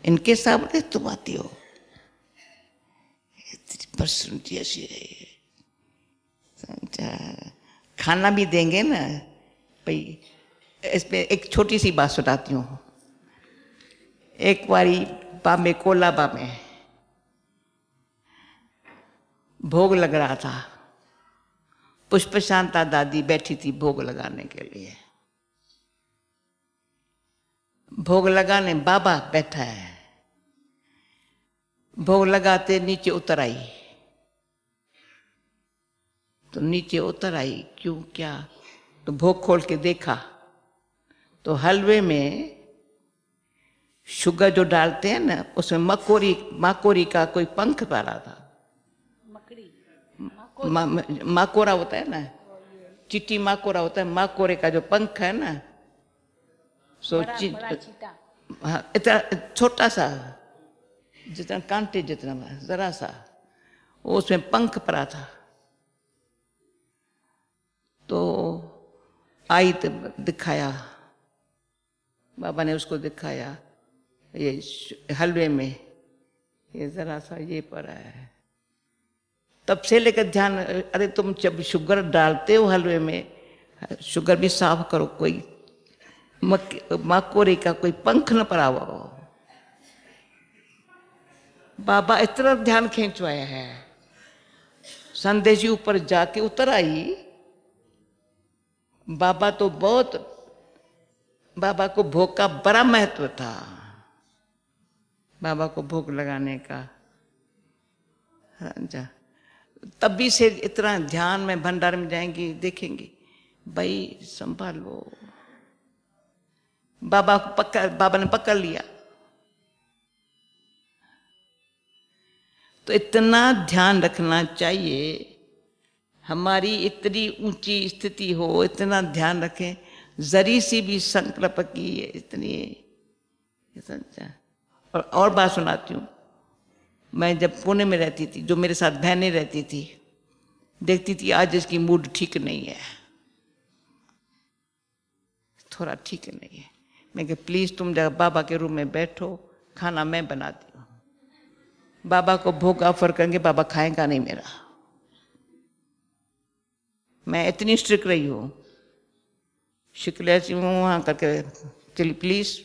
S1: इनके सामने तुम आती हो ऐसी है समझा खाना भी देंगे ना भाई इसमें एक छोटी सी बात सुनाती हूँ एक बारी बामे कोलाबा में भोग लग रहा था पुष्प शांता दादी बैठी थी भोग लगाने के लिए भोग लगाने बाबा बैठा है भोग लगाते नीचे उतर आई तो नीचे उतर आई क्यों क्या तो भोग खोल के देखा तो हलवे में शुगर जो डालते हैं ना उसमें मकोरी माकोरी का कोई पंख पड़ा था माकोरा होता है ना चिट्टी माकोरा होता है माकोरे का जो पंख है ना सो हाँ, इतना छोटा सा जितना कांटे जितना जरा सा वो उसमें पंख पड़ा था तो आई तो दिखाया बाबा ने उसको दिखाया ये हलवे में ये जरा सा ये पड़ा है तब से लेकर ध्यान अरे तुम जब शुगर डालते हो हलवे में शुगर भी साफ करो कोई मक मकोरे का कोई पंख न पड़ा हुआ हो बाबा इतना ध्यान खींचवाया है संदेश जी ऊपर जाके उतर आई बाबा तो बहुत बाबा को भोग का बड़ा महत्व था बाबा को भोग लगाने का हाँ, जा तब भी से इतना ध्यान में भंडार में जाएंगी देखेंगी भाई संभालो बाबा को पकड़ बाबा ने पकड़ लिया तो इतना ध्यान रखना चाहिए हमारी इतनी ऊंची स्थिति हो इतना ध्यान रखें जरी सी भी संकल्प की है इतनी और, और बात सुनाती हूँ मैं जब पुणे में रहती थी जो मेरे साथ बहनें रहती थी देखती थी आज इसकी मूड ठीक नहीं है थोड़ा ठीक नहीं है मैं कह प्लीज़ तुम जब बाबा के रूम में बैठो खाना मैं बनाती हूँ बाबा को भोग ऑफर करेंगे बाबा खाएगा नहीं मेरा मैं इतनी स्ट्रिक रही हूँ शुक्ला हूँ वहाँ करके चलिए प्लीज़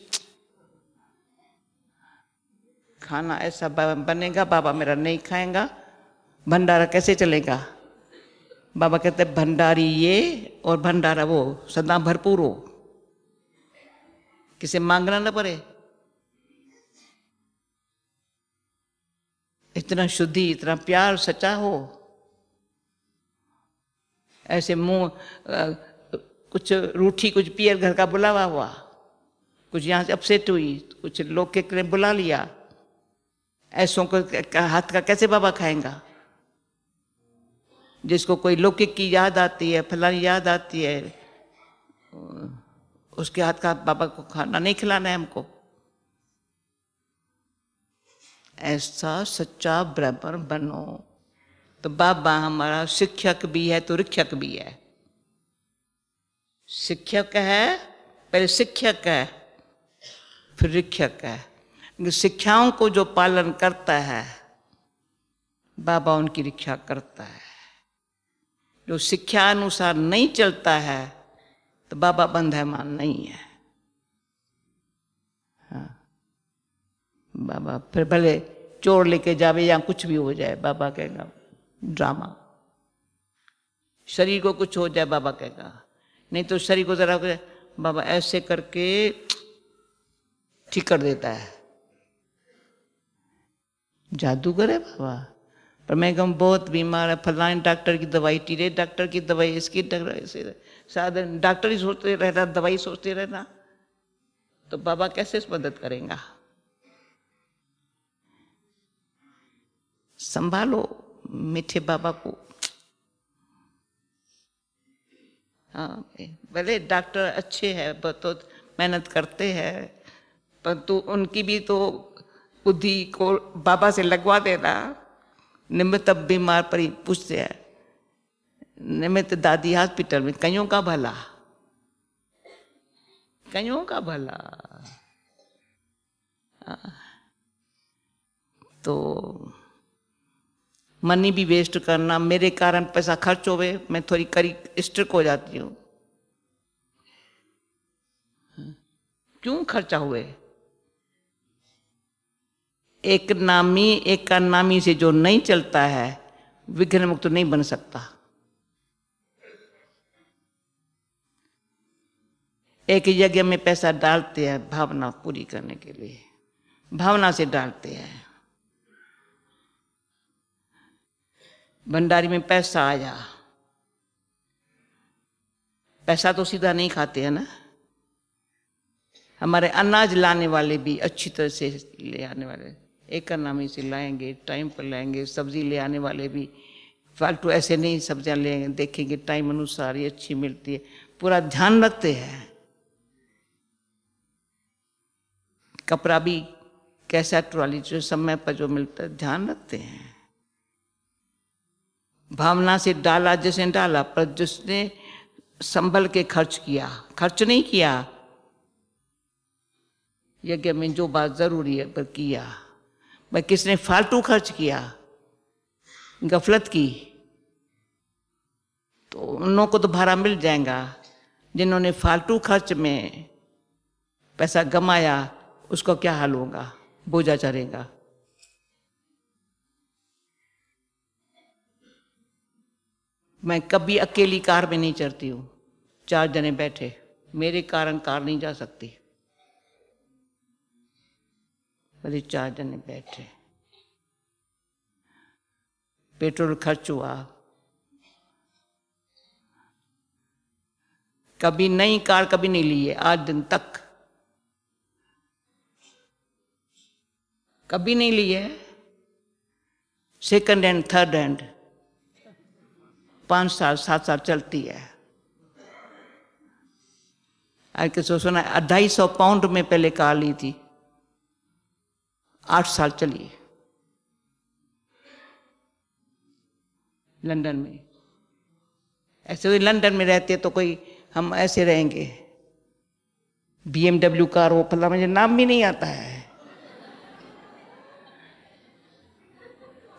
S1: खाना ऐसा बनेगा बाबा मेरा नहीं खाएगा भंडारा कैसे चलेगा बाबा कहते भंडारी ये और भंडारा वो सदा भरपूर हो किसे मांगना ना पड़े इतना शुद्धि इतना प्यार सच्चा हो ऐसे मुंह कुछ रूठी कुछ पियर घर का बुलावा हुआ कुछ यहां से अपसेट हुई कुछ लोग के बुला लिया ऐसों को हाथ का कैसे बाबा खाएगा जिसको कोई लौकिक की याद आती है फलानी याद आती है उसके हाथ का बाबा को खाना नहीं खिलाना है हमको ऐसा सच्चा ब्राह्मण बनो तो बाबा हमारा शिक्षक भी है तो रिक्षक भी है शिक्षक है पहले शिक्षक है फिर रिक्षक है शिक्षाओं को जो पालन करता है बाबा उनकी रक्षा करता है जो शिक्षा अनुसार नहीं चलता है तो बाबा बंधमान नहीं है हाँ बाबा फिर भले चोर लेके जावे या कुछ भी हो जाए बाबा कहेगा ड्रामा शरीर को कुछ हो जाए बाबा कहेगा नहीं तो शरीर को जरा बाबा ऐसे करके ठीक कर देता है जादू करे बाबा पर मैं कहूँ बहुत बीमार है फलाने डॉक्टर की दवाई टीरे डॉक्टर की दवाई इसकी डॉक्टर ऐसे साधन डॉक्टर ही सोचते रहना दवाई सोचते रहना तो बाबा कैसे मदद करेगा संभालो मीठे बाबा को हाँ भले डॉक्टर अच्छे हैं बहुत मेहनत करते हैं परंतु उनकी भी तो बुद्धि को बाबा से लगवा देना निमित्त अब बीमार पर पूछते हैं निमित्त दादी हॉस्पिटल में कईयों का भला कईयों का भला हाँ। तो मनी भी वेस्ट करना मेरे कारण पैसा खर्च हो गए मैं थोड़ी करी स्ट्रिक हो जाती हूँ हाँ। क्यों खर्चा हुए एक नामी एक का नामी से जो नहीं चलता है विघ्न मुक्त नहीं बन सकता एक यज्ञ में पैसा डालते हैं भावना पूरी करने के लिए भावना से डालते हैं भंडारी में पैसा आया पैसा तो सीधा नहीं खाते हैं ना हमारे अनाज लाने वाले भी अच्छी तरह से ले आने वाले एक नामी से लाएंगे टाइम पर लाएंगे सब्जी ले आने वाले भी फालतू ऐसे नहीं सब्जियां ले देखेंगे टाइम अनुसार ही अच्छी मिलती है पूरा ध्यान रखते हैं कपड़ा भी कैसा ट्रॉली जो समय पर जो मिलता है ध्यान रखते हैं भावना से डाला जैसे डाला पर जिसने संभल के खर्च किया खर्च नहीं किया यज्ञ में जो बात जरूरी है पर किया भाई किसने फालतू खर्च किया गफलत की तो उन लोगों को तो भाड़ा मिल जाएगा जिन्होंने फालतू खर्च में पैसा गमाया उसका क्या हाल होगा बोझा चढ़ेगा मैं कभी अकेली कार में नहीं चढ़ती हूँ चार जने बैठे मेरे कारण कार नहीं जा सकती परिचारने बैठे पेट्रोल खर्च हुआ कभी नई कार कभी नहीं ली है आठ दिन तक कभी नहीं ली है सेकंड हैंड थर्ड हैंड पांच साल सात साल चलती है आज के ना अढ़ाई सौ पाउंड में पहले कार ली थी आठ साल चली लंदन में ऐसे कोई तो लंदन में रहते तो कोई हम ऐसे रहेंगे बी एमडब्ल्यू कार वो फला मुझे नाम भी नहीं आता है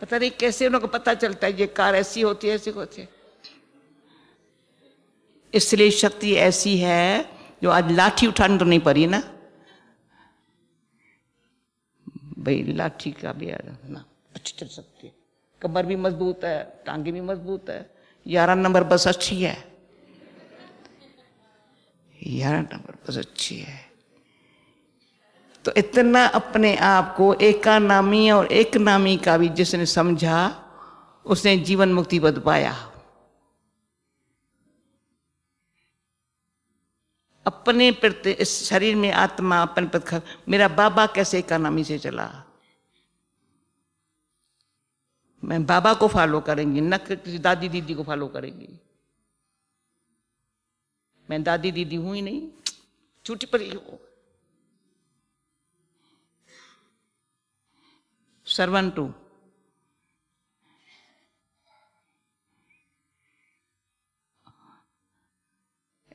S1: पता नहीं कैसे उनको पता चलता है ये कार ऐसी होती है ऐसी होती है इसलिए शक्ति ऐसी है जो आज लाठी उठाने तो नहीं पड़ी ना भाई लाठी का भी ना अच्छी चल सकती है कमर भी मजबूत है टांगे भी मजबूत है ग्यारह नंबर बस अच्छी है ग्यारह नंबर बस अच्छी है तो इतना अपने आप को एका नामी और एक नामी का भी जिसने समझा उसने जीवन मुक्ति बद पाया अपने प्रति इस शरीर में आत्मा अपन प्रति मेरा बाबा कैसे इकोनॉमी से चला मैं बाबा को फॉलो करेंगी न किसी दादी दीदी को फॉलो करेंगी मैं दादी दीदी हूं ही नहीं छूटी पर ही सर्वन टू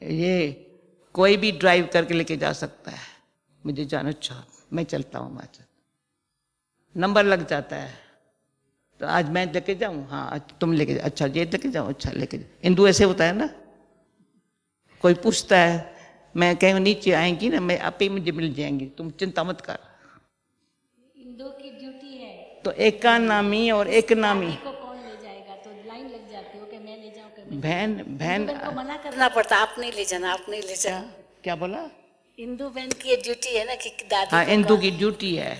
S1: ये कोई भी ड्राइव करके लेके जा सकता है मुझे जानो अच्छा मैं चलता हूँ माचा नंबर लग जाता है तो आज मैं लेके जाऊँ हाँ तुम लेके जाओ अच्छा ये लेके जाओ अच्छा लेके जाओ हिंदू ऐसे होता है ना कोई पूछता है मैं कहूँ नीचे आएंगी ना मैं आप ही मुझे मिल जाएंगी तुम चिंता मत कर
S2: हिंदू की ड्यूटी है
S1: तो एक का नामी और एक नामी को बहन बहन
S2: मना करना पड़ता आप नहीं ले जाना आप नहीं ले जाना क्या, बोला इंदू बहन की ड्यूटी है ना कि दादी हाँ इंदू की ड्यूटी है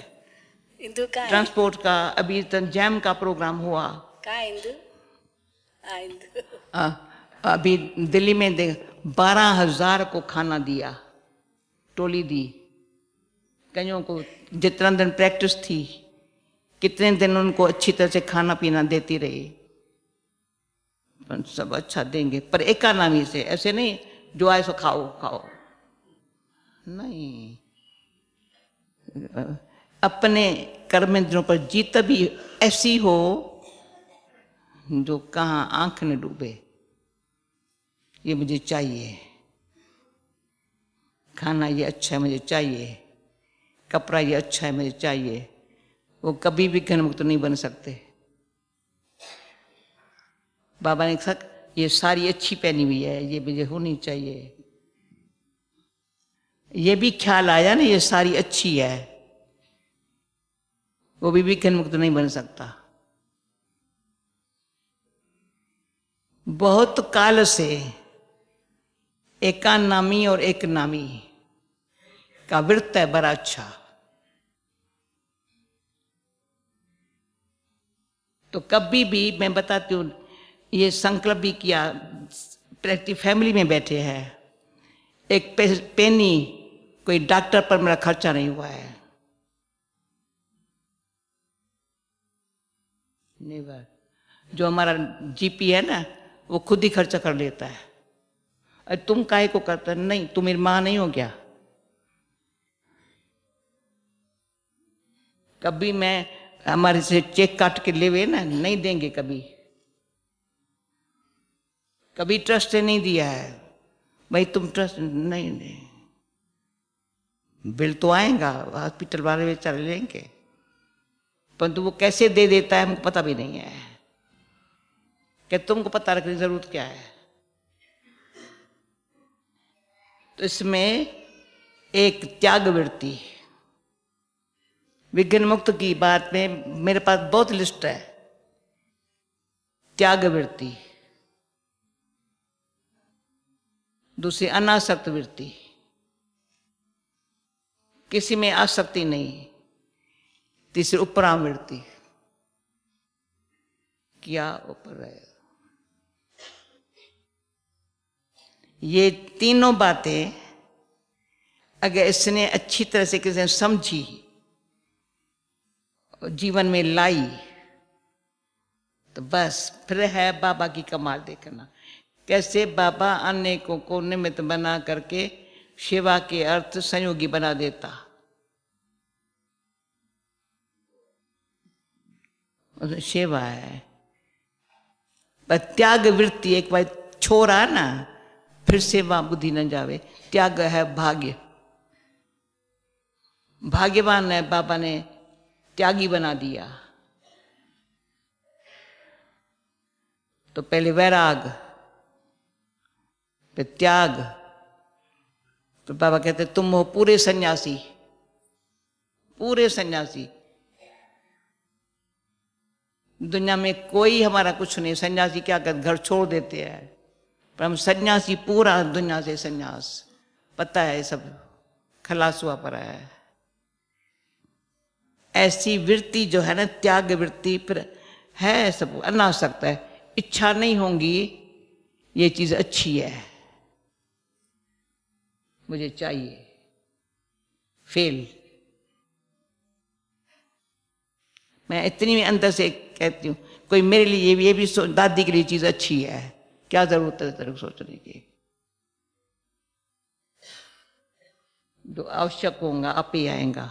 S2: इंदू का ट्रांसपोर्ट
S1: का अभी जैम तो का प्रोग्राम हुआ
S2: का इंदू आ,
S1: अभी दिल्ली में दे बारह हजार को खाना दिया टोली दी कईयों को जितना दिन प्रैक्टिस थी कितने दिन उनको अच्छी तरह से खाना पीना देती रही सब अच्छा देंगे पर एकानामी से ऐसे नहीं जो आए सो खाओ खाओ नहीं अपने कर्मेंद्रों पर जीत भी ऐसी हो जो कहा आंख न डूबे ये मुझे चाहिए खाना ये अच्छा है मुझे चाहिए कपड़ा ये अच्छा है मुझे चाहिए वो कभी भी घनमुक्त नहीं बन सकते बाबा ने कहा ये सारी अच्छी पहनी हुई है ये मुझे होनी चाहिए ये भी ख्याल आया ना ये सारी अच्छी है वो भी विघ्न मुक्त नहीं बन सकता बहुत काल से एका नामी और एक नामी का वृत्त है बड़ा अच्छा तो कभी भी मैं बताती हूं ये संकल्प भी किया प्रैक्टिक फैमिली में बैठे हैं एक पे, पेनी कोई डॉक्टर पर मेरा खर्चा नहीं हुआ है नेवर जो हमारा जीपी है ना वो खुद ही खर्चा कर लेता है अरे तुम काहे को करता नहीं तुम मेरी माँ नहीं हो गया कभी मैं हमारे से चेक काट के ले हुए ना नहीं देंगे कभी कभी ट्रस्ट नहीं दिया है भाई तुम ट्रस्ट नहीं नहीं बिल तो आएगा हॉस्पिटल वाले बेचारे लेंगे परंतु वो कैसे दे देता है हमको पता भी नहीं है कि तुमको पता रखने की जरूरत क्या है तो इसमें एक त्याग वृत्ति विघ्न मुक्त की बात में मेरे पास बहुत लिस्ट है त्याग वृत्ति दूसरी अनासक्त वृत्ति किसी में आसक्ति नहीं तीसरी उपराम वृत्ति क्या ऊपर ये तीनों बातें अगर इसने अच्छी तरह से किसी समझी समझी जीवन में लाई तो बस फिर है बाबा की कमाल देखना कैसे बाबा अनेकों को, निमित्त बना करके सेवा के अर्थ संयोगी बना देता सेवा है त्याग वृत्ति एक बार छोड़ा ना फिर सेवा बुद्धि न जावे त्याग है भाग्य भाग्यवान है बाबा ने त्यागी बना दिया तो पहले वैराग पे त्याग तो बाबा कहते तुम हो पूरे सन्यासी पूरे सन्यासी दुनिया में कोई हमारा कुछ नहीं सन्यासी क्या कर घर छोड़ देते हैं पर हम सन्यासी पूरा दुनिया से सन्यास पता है सब खलास हुआ पड़ा है ऐसी वृत्ति जो है ना त्याग वृत्ति पर है सब अनासक्त है इच्छा नहीं होंगी ये चीज़ अच्छी है मुझे चाहिए फेल मैं इतनी भी अंदर से कहती हूँ कोई मेरे लिए ये भी, ये भी दादी के लिए चीज़ अच्छी है क्या ज़रूरत है तरह सोचने की जो आवश्यक होगा आप ही आएगा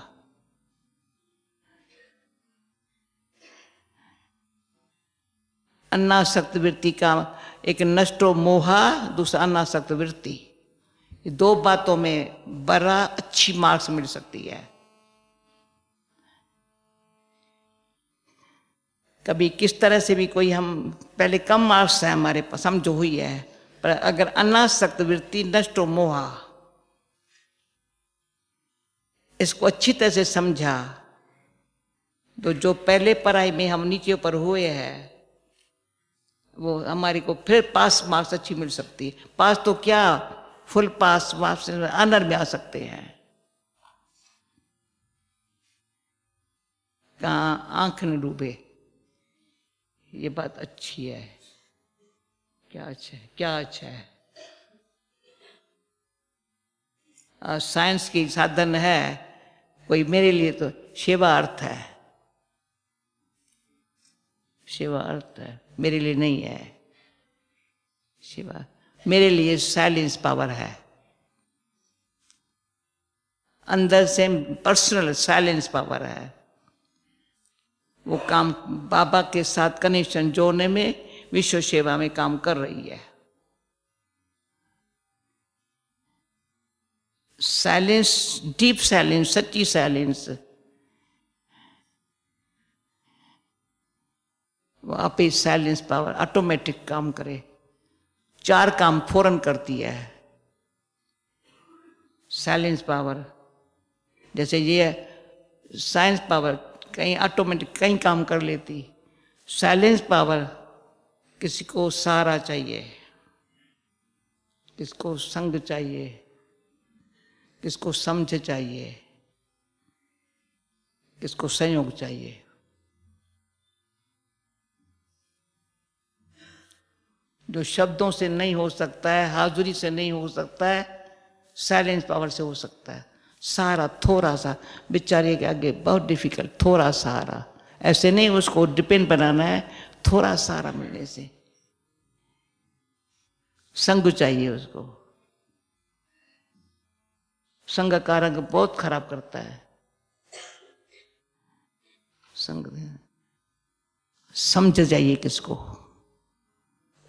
S1: अनाशक्त वृत्ति का एक नष्टो मोहा दूसरा अनाशक्त वृत्ति दो बातों में बड़ा अच्छी मार्क्स मिल सकती है कभी किस तरह से भी कोई हम पहले कम मार्क्स है हमारे पास हम जो हुई है पर अगर अनासक्त वृत्ति नष्ट हो मोहा इसको अच्छी तरह से समझा तो जो पहले पढ़ाई में हम नीचे ऊपर हुए हैं वो हमारे को फिर पास मार्क्स अच्छी मिल सकती है पास तो क्या फुल पास वापस आनर में आ सकते हैं कहा आंख न डूबे ये बात अच्छी है क्या अच्छा है क्या अच्छा है साइंस की साधन है कोई मेरे लिए तो सेवा अर्थ है सेवा अर्थ है मेरे लिए नहीं है सेवा मेरे लिए साइलेंस पावर है अंदर से पर्सनल साइलेंस पावर है वो काम बाबा के साथ कनेक्शन जोड़ने में विश्व सेवा में काम कर रही है साइलेंस डीप साइलेंस सच्ची साइलेंस वो आप ही साइलेंस पावर ऑटोमेटिक काम करे चार काम फौरन करती है साइलेंस पावर जैसे ये साइंस पावर कहीं ऑटोमेटिक कहीं काम कर लेती साइलेंस पावर किसी को सहारा चाहिए किसको संग चाहिए किसको समझ चाहिए किसको संयोग चाहिए जो शब्दों से नहीं हो सकता है हाजुरी से नहीं हो सकता है साइलेंस पावर से हो सकता है सहारा थोड़ा सा बेचारे के आगे बहुत डिफिकल्ट थोड़ा सहारा ऐसे नहीं उसको डिपेंड बनाना है थोड़ा सहारा मिलने से संग चाहिए उसको संग का रंग बहुत खराब करता है संग समझ जाइए किसको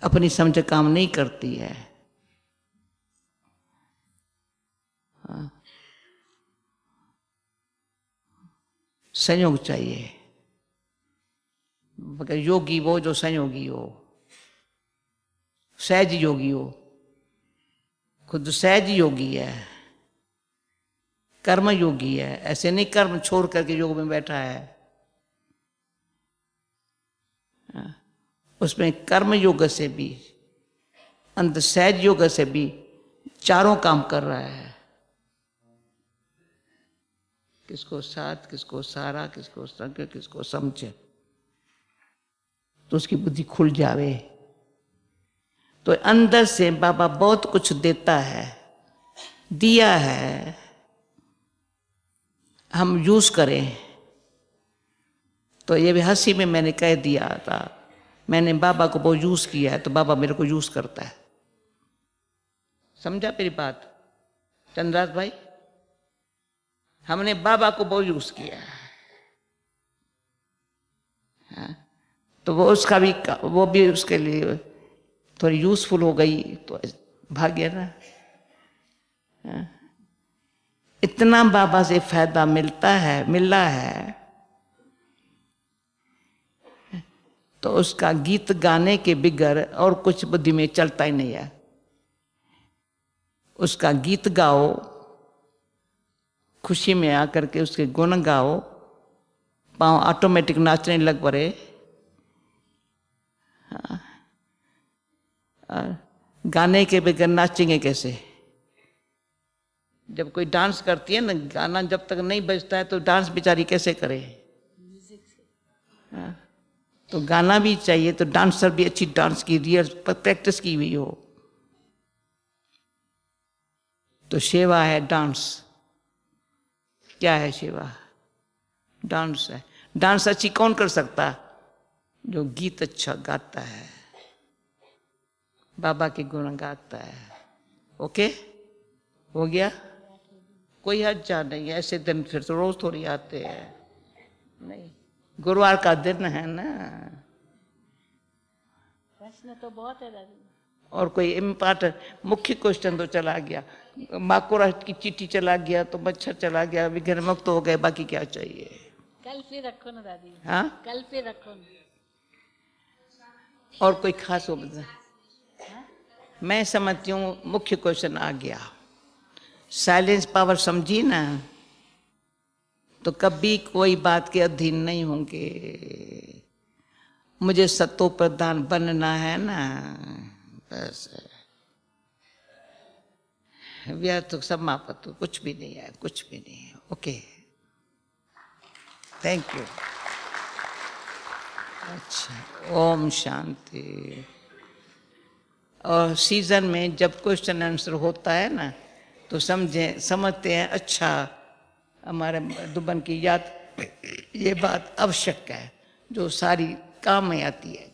S1: अपनी समझ काम नहीं करती है हाँ। संयोग चाहिए मगर योगी वो जो संयोगी हो सहज योगी हो खुद सहज योगी है कर्म योगी है ऐसे नहीं कर्म छोड़ करके योग में बैठा है उसमें कर्म योग से भी अंत सहज योग से भी चारों काम कर रहा है किसको साथ किसको सारा किसको संग किसको समझ तो उसकी बुद्धि खुल जावे तो अंदर से बाबा बहुत कुछ देता है दिया है हम यूज करें तो ये भी हंसी में मैंने कह दिया था मैंने बाबा को बहुत यूज़ किया है तो बाबा मेरे को यूज़ करता है समझा मेरी बात चंद्रास भाई हमने बाबा को बहुत यूज़ किया है हाँ? तो वो उसका भी वो भी उसके लिए थोड़ी यूज़फुल हो गई तो भाग्य ना हाँ? इतना बाबा से फायदा मिलता है मिला है तो उसका गीत गाने के बिगर और कुछ बुद्धि में चलता ही नहीं है उसका गीत गाओ खुशी में आकर के उसके गुण गाओ पाँव ऑटोमेटिक नाचने लग पड़े हाँ। गाने के बगैर नाचेंगे कैसे जब कोई डांस करती है ना गाना जब तक नहीं बजता है तो डांस बेचारी कैसे करे हाँ। तो गाना भी चाहिए तो डांसर भी अच्छी डांस की रियल प्रैक्टिस की हुई हो तो सेवा है डांस क्या है सेवा डांस है डांस अच्छी कौन कर सकता जो गीत अच्छा गाता है बाबा के गुण गाता है ओके हो गया कोई हज जा नहीं ऐसे दिन फिर तो रोज थोड़ी आते हैं नहीं गुरुवार का दिन है ना
S2: प्रश्न तो बहुत है
S1: और कोई इम्पोर्टेंट मुख्य क्वेश्चन तो चला गया माकोरा की चिट्ठी चला गया तो मच्छर चला गया विघ्न मुक्त हो गए बाकी क्या चाहिए
S2: कल फिर रखो ना दादी हाँ कल फिर रखो ना
S1: और कोई खास हो हाँ? मैं समझती हूँ मुख्य क्वेश्चन आ गया साइलेंस पावर समझी ना तो कभी कोई बात के अधीन नहीं होंगे मुझे सतो प्रधान बनना है ना बस व्यर्थ तो समाप्त कुछ भी नहीं है कुछ भी नहीं है ओके थैंक यू
S2: अच्छा
S1: ओम शांति और सीजन में जब क्वेश्चन आंसर होता है ना तो समझे समझते हैं अच्छा हमारे दुबन की याद ये बात आवश्यक है जो सारी काम में आती है